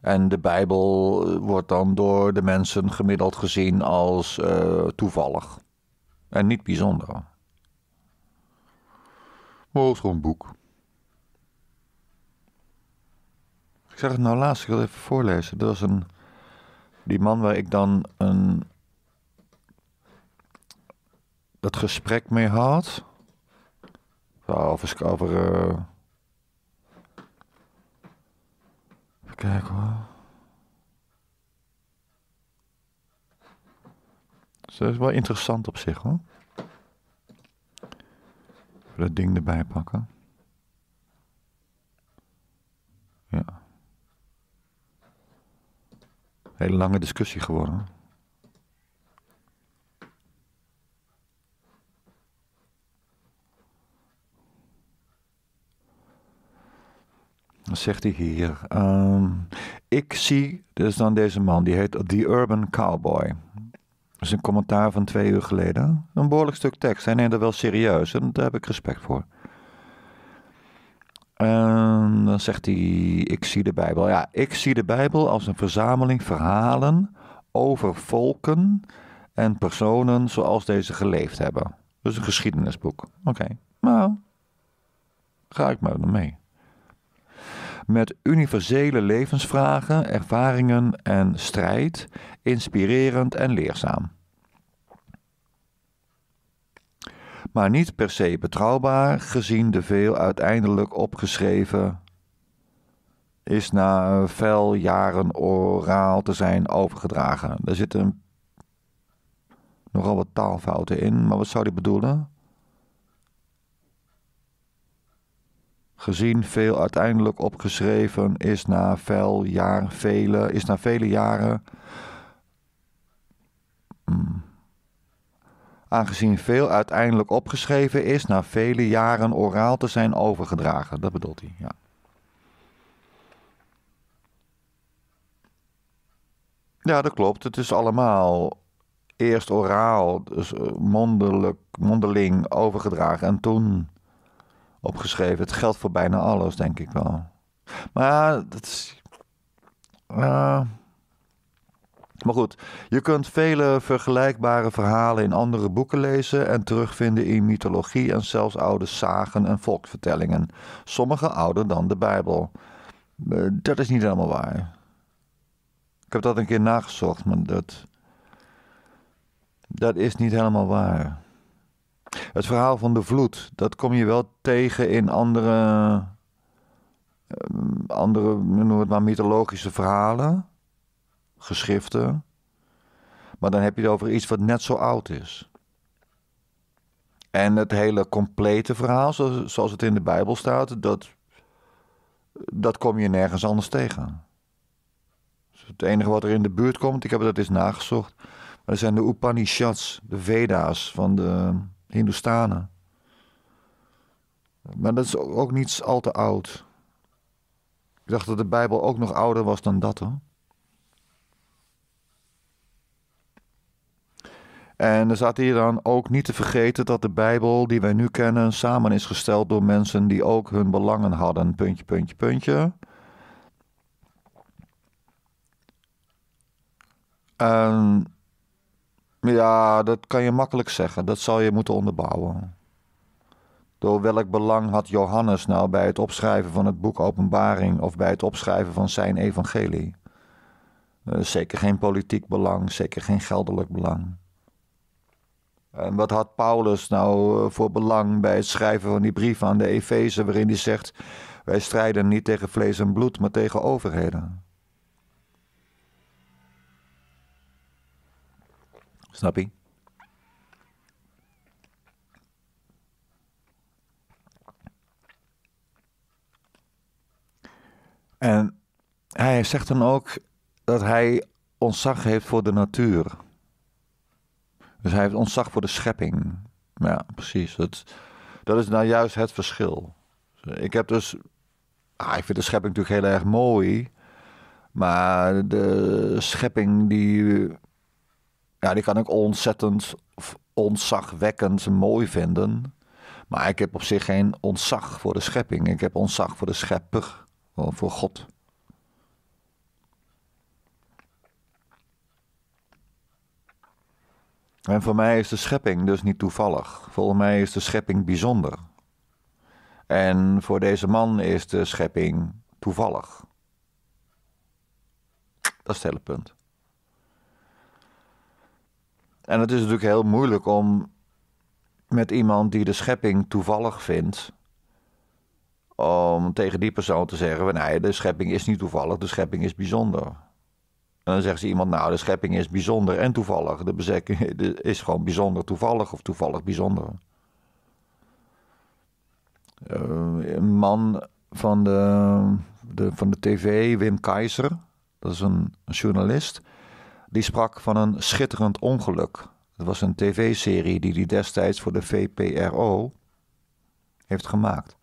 En de Bijbel wordt dan door de mensen gemiddeld gezien als eh, toevallig. En niet bijzonder ook gewoon boek. Ik zeg het nou laatst, ik wil even voorlezen. Dat was een, die man waar ik dan een, dat gesprek mee had. Over, over uh, even kijken hoor. dat is wel interessant op zich hoor. dat ding erbij pakken. Ja. Hele lange discussie geworden. Dan zegt hij hier. Ehm, ik zie, dus dan deze man, die heet The Urban Cowboy. Dat is een commentaar van twee uur geleden. Een behoorlijk stuk tekst. Hij neemt dat wel serieus en daar heb ik respect voor. En dan zegt hij: Ik zie de Bijbel. Ja, ik zie de Bijbel als een verzameling verhalen over volken en personen zoals deze geleefd hebben. Dus een geschiedenisboek. Oké, nou, ga ik maar mee met universele levensvragen, ervaringen en strijd, inspirerend en leerzaam. Maar niet per se betrouwbaar, gezien de veel uiteindelijk opgeschreven is na veel jaren oraal te zijn overgedragen. Er zitten nogal wat taalfouten in, maar wat zou die bedoelen? gezien, veel uiteindelijk opgeschreven, is na, veel jaar, vele, is na vele jaren. Hmm, aangezien veel uiteindelijk opgeschreven is, na vele jaren oraal te zijn overgedragen. Dat bedoelt hij, ja. Ja, dat klopt. Het is allemaal eerst oraal, dus eh, mondelijk, mondeling overgedragen en toen opgeschreven. Het geldt voor bijna alles, denk ik wel. Maar dat is. maar goed, je kunt vele vergelijkbare verhalen in andere boeken lezen en terugvinden in mythologie en zelfs oude sagen en volkvertellingen. sommige ouder dan de Bijbel. Eh, dat is niet helemaal waar. Ik heb dat een keer nagezocht, maar dat, dat is niet helemaal waar. Het verhaal van de vloed, dat kom je wel tegen in andere, ehm, andere noem het maar, mythologische verhalen, geschriften. Maar dan heb je het over iets wat net zo oud is. En het hele complete verhaal, zoals het in de Bijbel staat, dat, dat kom je nergens anders tegen. Dus het enige wat er in de buurt komt, ik heb dat eens nagezocht, maar dat zijn de Upanishads, de Veda's van de Hindustanen. Maar dat is ook niets al te oud. Ik dacht dat de Bijbel ook nog ouder was dan dat hoor. En er staat hier dan ook niet te vergeten dat de Bijbel die wij nu kennen samen is gesteld door mensen die ook hun belangen hadden. Puntje, puntje, puntje. En ja, dat kan je makkelijk zeggen. Dat zal je moeten onderbouwen. Door welk belang had Johannes nou bij het opschrijven van het boek Openbaring of bij het opschrijven van zijn evangelie? Eh, zeker geen politiek belang, zeker geen geldelijk belang. En wat had Paulus nou eh, voor belang bij het schrijven van die brief aan de Efeze, waarin hij zegt: Wij strijden niet tegen vlees en bloed, maar tegen overheden? Snap je? En hij zegt dan ook dat hij ontzag heeft voor de natuur. Dus hij heeft ontzag voor de schepping. Ja, precies. Dat, dat is nou juist het verschil. Ik heb dus. Ah, ik vind de schepping natuurlijk heel erg mooi. Maar de schepping die ja, die kan ik ontzettend ontzagwekkend mooi vinden. Maar ik heb op zich geen ontzag voor de schepping. Ik heb ontzag voor de schepper, voor God. En voor mij is de schepping dus niet toevallig. Volgens mij is de schepping bijzonder. En voor deze man is de schepping toevallig. Dat is het hele punt. En het is natuurlijk heel moeilijk om met iemand die de schepping toevallig vindt, om tegen die persoon te zeggen: nee, de schepping is niet toevallig, de schepping is bijzonder. En dan zegt ze iemand: nou, de schepping is bijzonder en toevallig. De bezetting [LAUGHS] is gewoon bijzonder toevallig of toevallig bijzonder. Uh, een man van de, de, van de tv, Wim Keizer, dat is een journalist die sprak van een schitterend ongeluk. Het was een tv-serie die hij destijds voor de VPRO heeft gemaakt.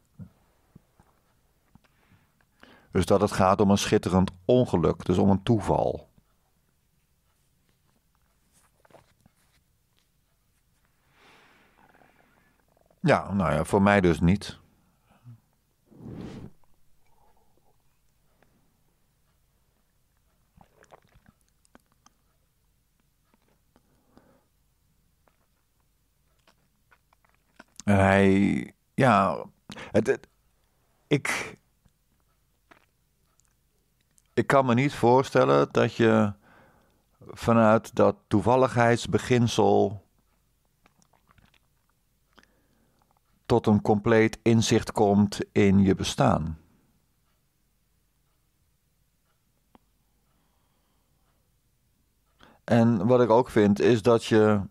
Dus dat het gaat om een schitterend ongeluk, dus om een toeval. Ja, nou ja, voor mij dus niet. hij, ja, ik, ik kan me niet voorstellen dat je vanuit dat toevalligheidsbeginsel tot een compleet inzicht komt in je bestaan. En wat ik ook vind is dat je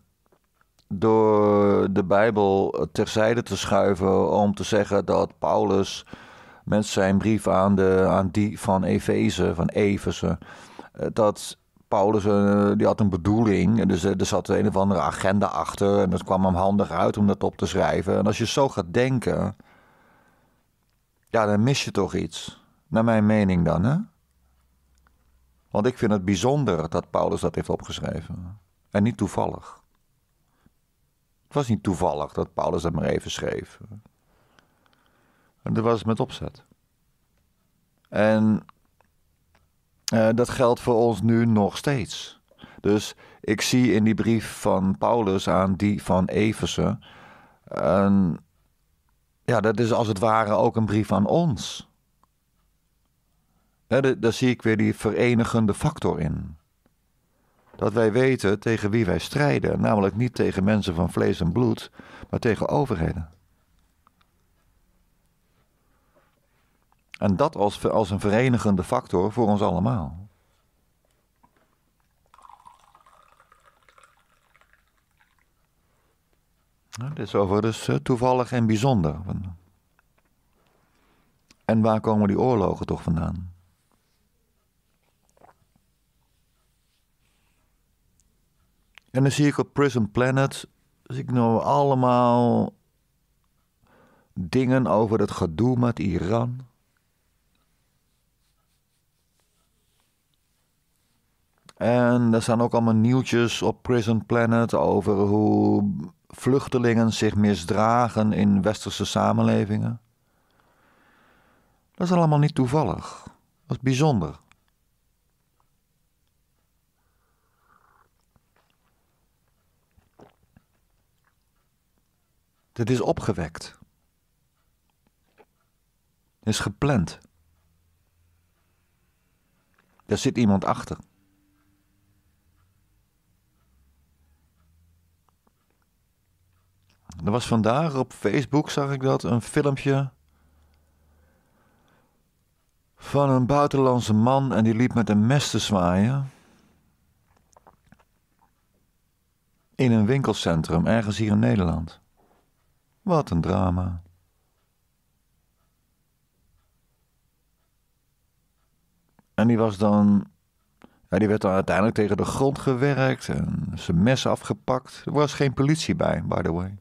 door de Bijbel terzijde te schuiven om te zeggen dat Paulus met zijn brief aan, de, aan die van Efeze, van Efeze, eh, dat Paulus eh, die had een bedoeling. Dus eh, er zat een of andere agenda achter en dat kwam hem handig uit om dat op te schrijven. En als je zo gaat denken, ja, dan mis je toch iets. Naar mijn mening dan, hè? Want ik vind het bijzonder dat Paulus dat heeft opgeschreven. En niet toevallig. Het was niet toevallig dat Paulus dat maar even schreef. En dat was met opzet. En eh, dat geldt voor ons nu nog steeds. Dus ik zie in die brief van Paulus aan die van Eversen. ja, dat is als het ware ook een brief aan ons. Daar zie ik weer die verenigende factor in dat wij weten tegen wie wij strijden, namelijk niet tegen mensen van vlees en bloed, maar tegen overheden. En dat als, als een verenigende factor voor ons allemaal. Nou, dit is overigens eh, toevallig en bijzonder. En waar komen die oorlogen toch vandaan? En dan zie ik op Prison Planet, zie ik nou allemaal dingen over het gedoe met Iran. En er staan ook allemaal nieuwtjes op Prison Planet over hoe vluchtelingen zich misdragen in westerse samenlevingen. Dat is allemaal niet toevallig. Dat is bijzonder. Dit is opgewekt. Dit is gepland. Daar zit iemand achter. Er was vandaag op Facebook, zag ik dat, een filmpje van een buitenlandse man en die liep met een mes te zwaaien. In een winkelcentrum, ergens hier in Nederland. Wat een drama. En die was dan. Ja, die werd dan uiteindelijk tegen de grond gewerkt en zijn mes afgepakt. Er was geen politie bij, by the way.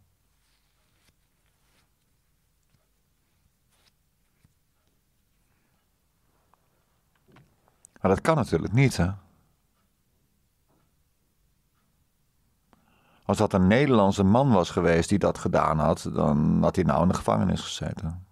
Maar dat kan natuurlijk niet, hè? Als dat een Nederlandse man was geweest die dat gedaan had, dan had hij nou in de gevangenis gezeten.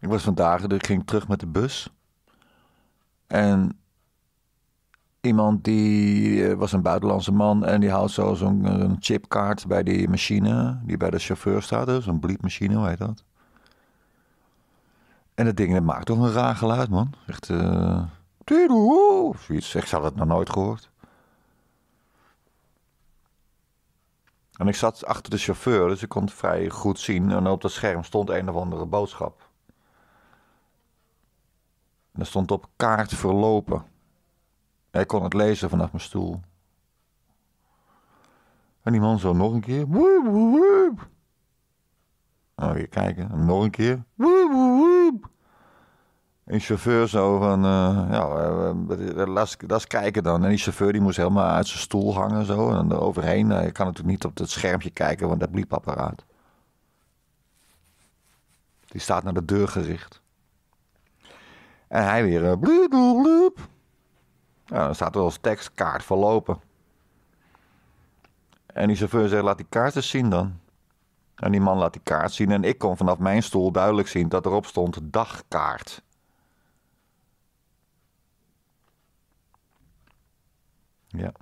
Ik was vandaag, dus ik ging terug met de bus. En iemand die eh, was een buitenlandse man en die houdt zo zo'n eh, chipkaart bij die machine die bij de chauffeur staat, zo'n bliepmachine, hoe heet dat? En dat ding dat maakt toch een raar geluid, man. Echt, uh, eh, of zoiets. Ik had het nog nooit gehoord. En ik zat achter de chauffeur, dus ik kon het vrij goed zien. En op dat scherm stond een of andere boodschap. er stond op kaart verlopen. Hij kon het lezen vanaf mijn stoel. En die man zo nog een keer. Woep, woep. Nou, weer kijken. nog een keer. Woep, woep. chauffeur zo van, uh, ja, laat kijken dan. En die chauffeur die moest helemaal uit zijn stoel hangen zo. En er overheen, nou, je kan natuurlijk niet op het schermpje kijken, want dat apparaat Die staat naar de deur gericht. En hij weer, uh, nou, dan staat er als tekst kaart verlopen. En die chauffeur zegt, laat die kaart eens zien dan. En die man laat die kaart zien en ik kon vanaf mijn stoel duidelijk zien dat erop stond dagkaart. Ja.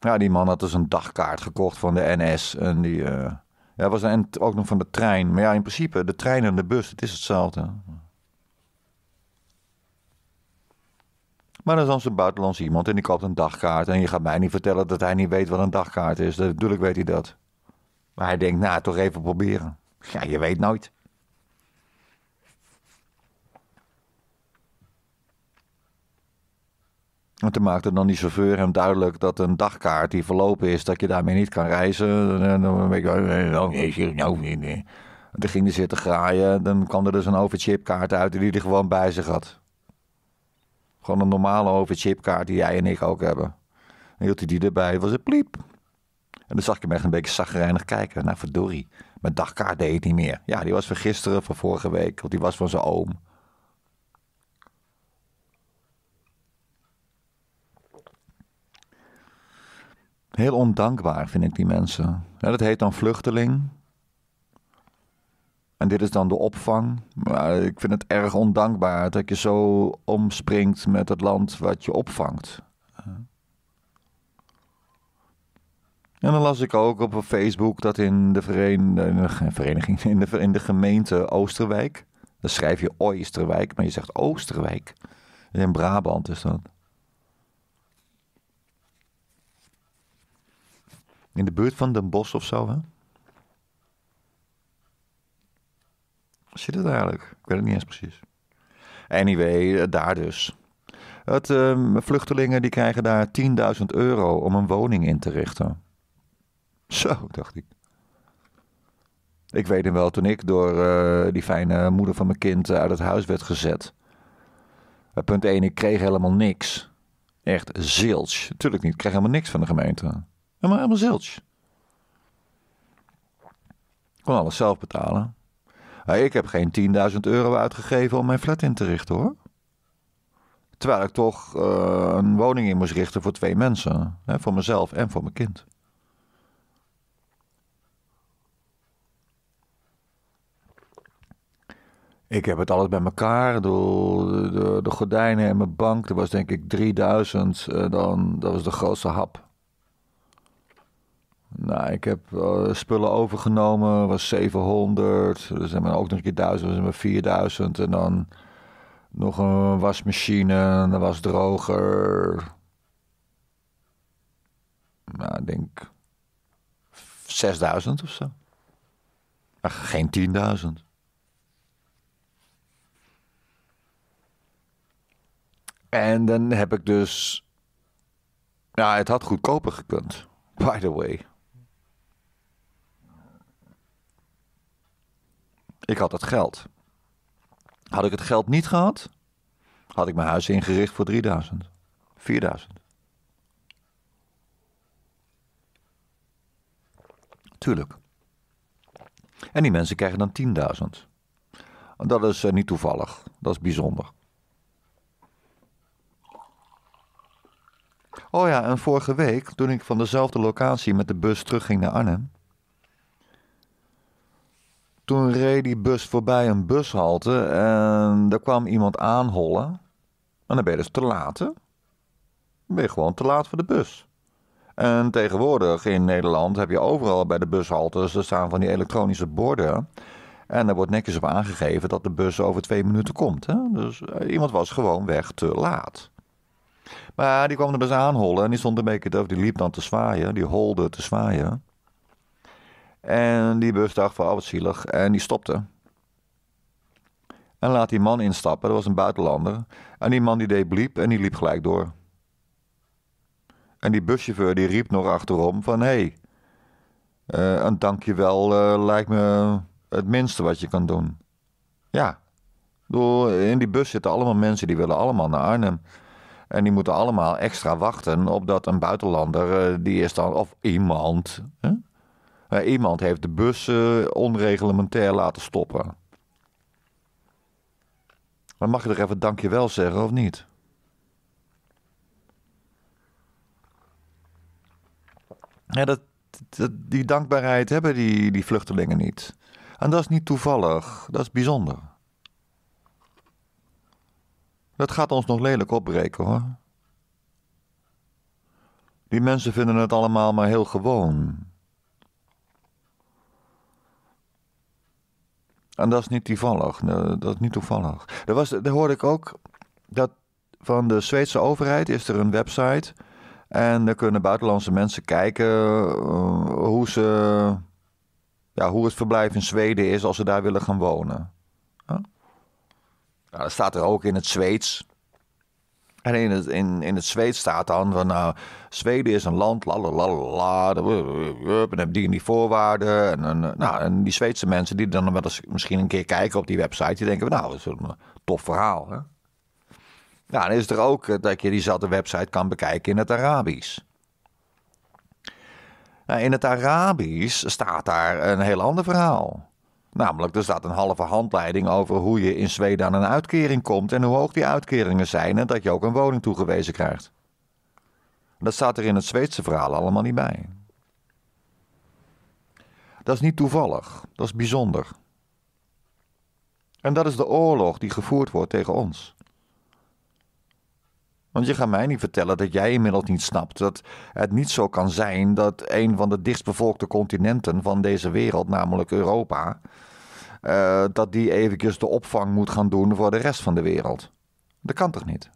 Ja, die man had dus een dagkaart gekocht van de NS. En die eh, ja, was een, ook nog van de trein. Maar ja, in principe, de trein en de bus, het is hetzelfde. Maar dan is zo'n buitenlands iemand en die koopt een dagkaart. En je gaat mij niet vertellen dat hij niet weet wat een dagkaart is. Natuurlijk weet hij dat. Maar hij denkt, nou, toch even proberen. Ja, je weet nooit. En toen maakte dan die chauffeur hem duidelijk dat een dagkaart die verlopen is, dat je daarmee niet kan reizen. En dan ben ik, nou, nee, oh, oh, Toen ging hij zitten graaien, dan kwam er dus een overchipkaart uit die hij gewoon bij zich had. Gewoon een normale overchipkaart die jij en ik ook hebben. En hield hij die erbij, was het pliep. En dan zag ik hem echt een beetje zagrijnig kijken. Nou, verdorie. Mijn dagkaart deed het niet meer. Ja, die was van gisteren, van vorige week. Want die was van zijn oom. Heel ondankbaar vind ik die mensen. En dat heet dan vluchteling. En dit is dan de opvang. Maar ik vind het erg ondankbaar dat je zo omspringt met het land wat je opvangt. En dan las ik ook op Facebook dat in de, vereniging, in de, in de gemeente Oosterwijk, dan schrijf je Oosterwijk, maar je zegt Oosterwijk. In Brabant is dat. In de buurt van Den Bosch of zo, hè? zit het eigenlijk? Ik weet het niet eens precies. Anyway, eh, daar dus. Het, ehm, vluchtelingen die krijgen daar 10.000 euro om een woning in te richten. Zo, dacht ik. Ik weet hem wel, toen ik door eh, die fijne moeder van mijn kind eh, uit het huis werd gezet. punt 1, ik kreeg helemaal niks. Echt zilch. Tuurlijk niet, ik kreeg helemaal niks van de gemeente. Helemaal, helemaal zilch. Ik kon alles zelf betalen ik heb geen 10.000 euro uitgegeven om mijn flat in te richten hoor. Terwijl ik toch eh, een woning in moest richten voor twee mensen. Hè, voor mezelf en voor mijn kind. Ik heb het alles bij elkaar. de, de, de, gordijnen en mijn bank, dat was denk ik 3000. Uh, eh, dan, dat was de grootste hap. Nou, ik heb eh, spullen overgenomen, was 700. Dus zijn ook nog een keer 1000, was maar 4000. En dan nog een wasmachine, een wasdroger. Nou, ik denk 6000 of zo. Maar geen 10.000. En dan heb ik dus. Nou, het had goedkoper gekund. By the way. Ik had het geld. Had ik het geld niet gehad, had ik mijn huis ingericht voor 3000, 4000. Tuurlijk. En die mensen krijgen dan 10.000. Dat is eh, niet toevallig, dat is bijzonder. Oh ja, en vorige week, toen ik van dezelfde locatie met de bus terugging naar Arnhem, toen reed die bus voorbij een bushalte en daar kwam iemand aanhollen. En dan ben je dus te laat, Dan ben je gewoon te laat voor de bus. En tegenwoordig in Nederland heb je overal bij de bushaltes, er staan van die elektronische borden. En daar wordt netjes op aangegeven dat de bus over twee minuten komt. Hè? Dus eh, iemand was gewoon weg te laat. Maar die kwam er dus aanhollen en die stond een beetje, of die liep dan te zwaaien, die holde te zwaaien. En die bus dacht van, oh wat zielig. En die stopte. En laat die man instappen, dat was een buitenlander. En die man die deed bliep en die liep gelijk door. En die buschauffeur die riep nog achterom van, hé, hey, eh, een dankjewel uh, lijkt me het minste wat je kan doen. Ja, in die bus zitten allemaal mensen die willen allemaal naar Arnhem. En die moeten allemaal extra wachten op dat een buitenlander, eh, die is dan, of iemand, maar eh, iemand heeft de bussen onreglementair laten stoppen. Dan mag je er even dankjewel zeggen of niet? Ja, dat, dat, die dankbaarheid hebben die, die vluchtelingen niet. En dat is niet toevallig, dat is bijzonder. Dat gaat ons nog lelijk opbreken hoor. Die mensen vinden het allemaal maar heel gewoon. En dat is niet toevallig. Dat is niet toevallig. Er was, daar hoorde ik ook dat van de Zweedse overheid is er een website. En daar kunnen buitenlandse mensen kijken eh, hoe, ze, ja, hoe het verblijf in Zweden is als ze daar willen gaan wonen. Ja? dat staat er ook in het Zweeds. En in het, in, in het Zweed staat dan van, nou, Zweden is een land, lalalala, en hebben die en die voorwaarden. En, en, nou, en die Zweedse mensen die dan wel eens misschien een keer kijken op die website, die denken, nou, dat is een eh, tof verhaal. Hè? Nou, dan is er ook eh, dat je diezelfde website kan bekijken in het Arabisch. Nou, in het Arabisch staat daar een heel ander verhaal. Namelijk, er staat een halve handleiding over hoe je in Zweden aan een uitkering komt en hoe hoog die uitkeringen zijn en dat je ook een woning toegewezen krijgt. Dat staat er in het Zweedse verhaal allemaal niet bij. Dat is niet toevallig, dat is bijzonder. En dat is de oorlog die gevoerd wordt tegen ons. Want je gaat mij niet vertellen dat jij inmiddels niet snapt dat het niet zo kan zijn dat een van de dichtstbevolkte continenten van deze wereld, namelijk Europa, eh, dat die eventjes de opvang moet gaan doen voor de rest van de wereld. Dat kan toch niet?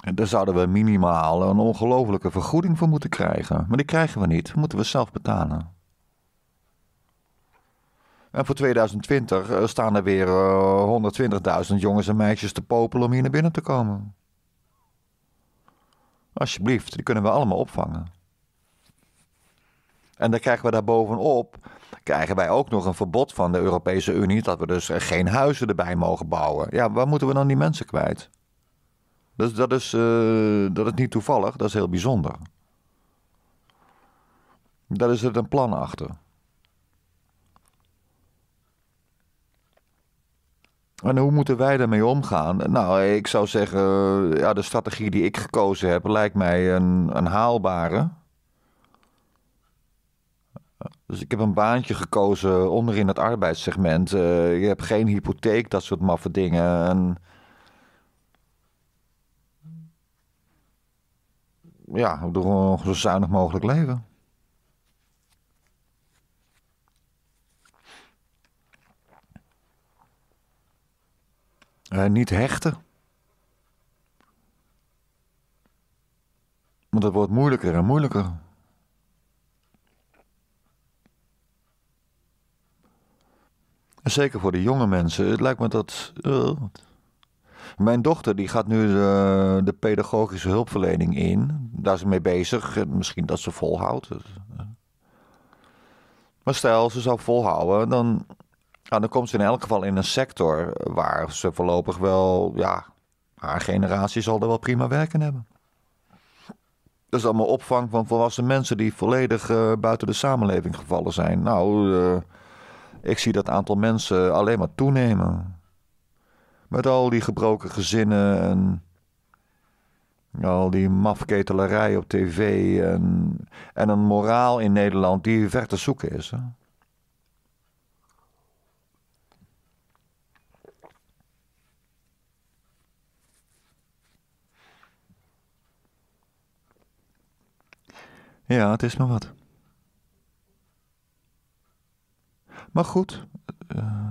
En daar zouden we minimaal een ongelofelijke vergoeding voor moeten krijgen. Maar die krijgen we niet. moeten we zelf betalen. En voor 2020 eh, staan er weer 120.000 eh, jongens en meisjes te popelen om hier naar binnen te komen. Alsjeblieft, die kunnen we allemaal opvangen. En dan krijgen we daarbovenop krijgen wij ook nog een verbod van de Europese Unie dat we dus geen huizen erbij mogen bouwen. Ja, waar moeten we dan die mensen kwijt? Dus dat is, eh, dat is niet toevallig, dat is heel bijzonder. Daar er een plan achter. En hoe moeten wij daarmee omgaan? Nou, ik zou zeggen, ja, de strategie die ik gekozen heb lijkt mij een, een haalbare. Dus ik heb een baantje gekozen onderin het arbeidssegment. Uh, je hebt geen hypotheek, dat soort maffe dingen. En... Ja, door zo zuinig mogelijk leven. Uh, niet hechten. Want het wordt moeilijker en moeilijker. En zeker voor de jonge mensen. Het lijkt me dat. Eh, mijn dochter die gaat nu de, de, pedagogische hulpverlening in. Daar is ze mee bezig. Misschien dat ze volhoudt. Maar stel, ze zou volhouden, dan dan komt ze in elk geval in een sector eh, waar ze voorlopig wel, ja, haar generatie zal er wel prima werken hebben. Dat is allemaal opvang van volwassen mensen die volledig eh, buiten de samenleving gevallen zijn. Nou, eh, ik zie dat aantal mensen alleen maar toenemen. Met al die gebroken gezinnen en al die mafketelarij op tv en, en een moraal in Nederland die ver te zoeken is. Hè? Ja, het is maar wat. Maar goed. Eh,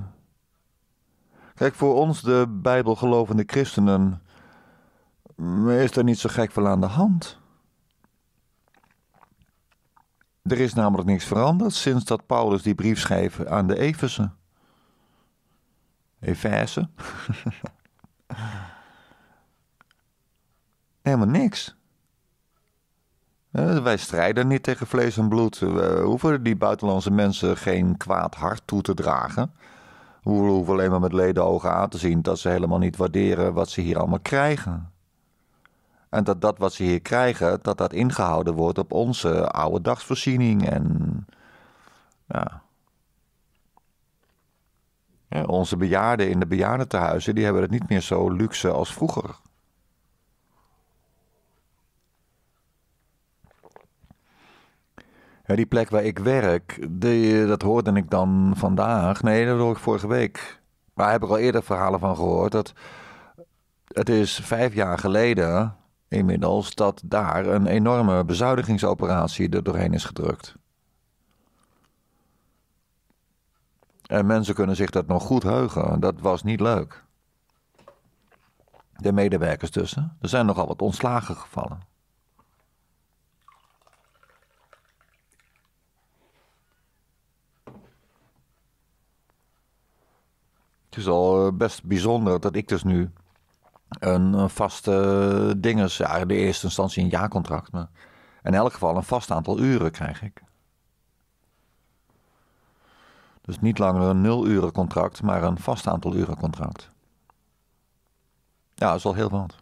kijk, voor ons, de Bijbelgelovende christenen, is er niet zo gek veel aan de hand. Er is namelijk niks veranderd sinds dat Paulus die brief schreef aan de Eversen. Efesen. [LAUGHS] Helemaal niks. Eh, wij strijden niet tegen vlees en bloed. We hoeven die buitenlandse mensen geen kwaad hart toe te dragen. We hoeven alleen maar met leden ogen aan te zien dat ze helemaal niet waarderen wat ze hier allemaal krijgen. En dat dat wat ze hier krijgen, dat dat ingehouden wordt op onze oude dagsvoorziening en... Ja. Eh, onze bejaarden in de bejaardentehuizen, die hebben het niet meer zo luxe als vroeger. die plek waar ik werk, die, dat hoorde ik dan vandaag. Nee, dat hoorde ik vorige week. Maar heb ik al eerder verhalen van gehoord. Dat het is vijf jaar geleden inmiddels dat daar een enorme bezuinigingsoperatie er doorheen is gedrukt. En mensen kunnen zich dat nog goed heugen. Dat was niet leuk. De medewerkers tussen. Er zijn nogal wat ontslagen gevallen. het is al eh, best bijzonder dat ik dus nu een, vaste eh, ding is. Ja, in de eerste instantie een jaarcontract, maar in elk geval een vast aantal uren krijg ik. Dus niet langer een nul uren contract, maar een vast aantal uren contract. Ja, dat is al heel wat.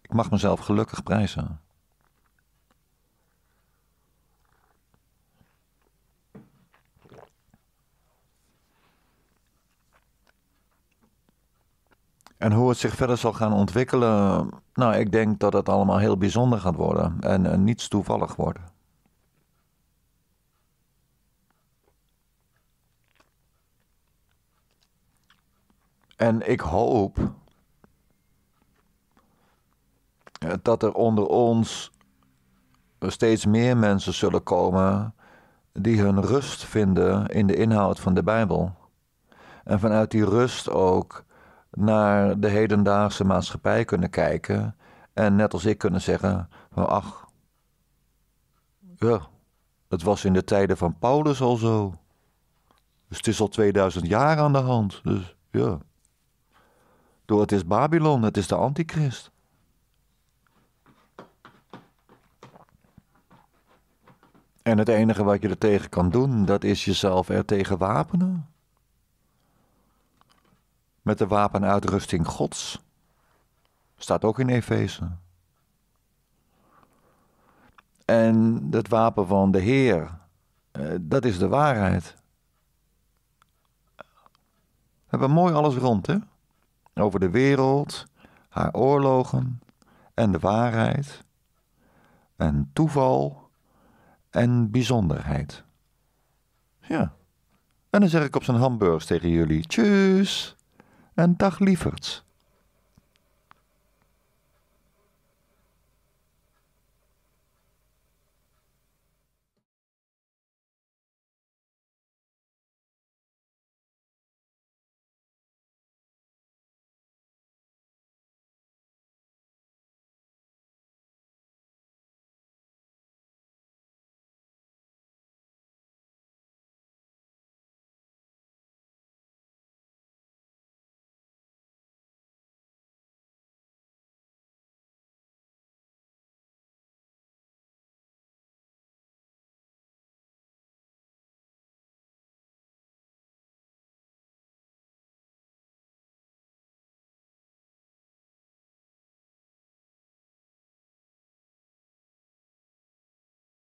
Ik mag mezelf gelukkig prijzen. En hoe het zich verder zal gaan ontwikkelen, nou, ik denk dat het allemaal heel bijzonder gaat worden en, niets toevallig worden. En ik hoop dat er onder ons steeds meer mensen zullen komen die hun rust vinden in de inhoud van de Bijbel. En vanuit die rust ook naar de hedendaagse maatschappij kunnen kijken en net als ik kunnen zeggen van ach, ja, het was in de tijden van Paulus al zo. Dus het is al 2000 jaar aan de hand. Dus ja. Door het is Babylon, het is de antichrist. En het enige wat je er tegen kan doen, dat is jezelf er tegen wapenen met de wapenuitrusting Gods. Staat ook in Efeze. En het wapen van de Heer, eh, dat is de waarheid. We hebben mooi alles rond, hè? Over de wereld, haar oorlogen en de waarheid. En toeval en bijzonderheid. Ja. En dan zeg ik op zijn hamburgers tegen jullie: Tjus! en dag lieverds.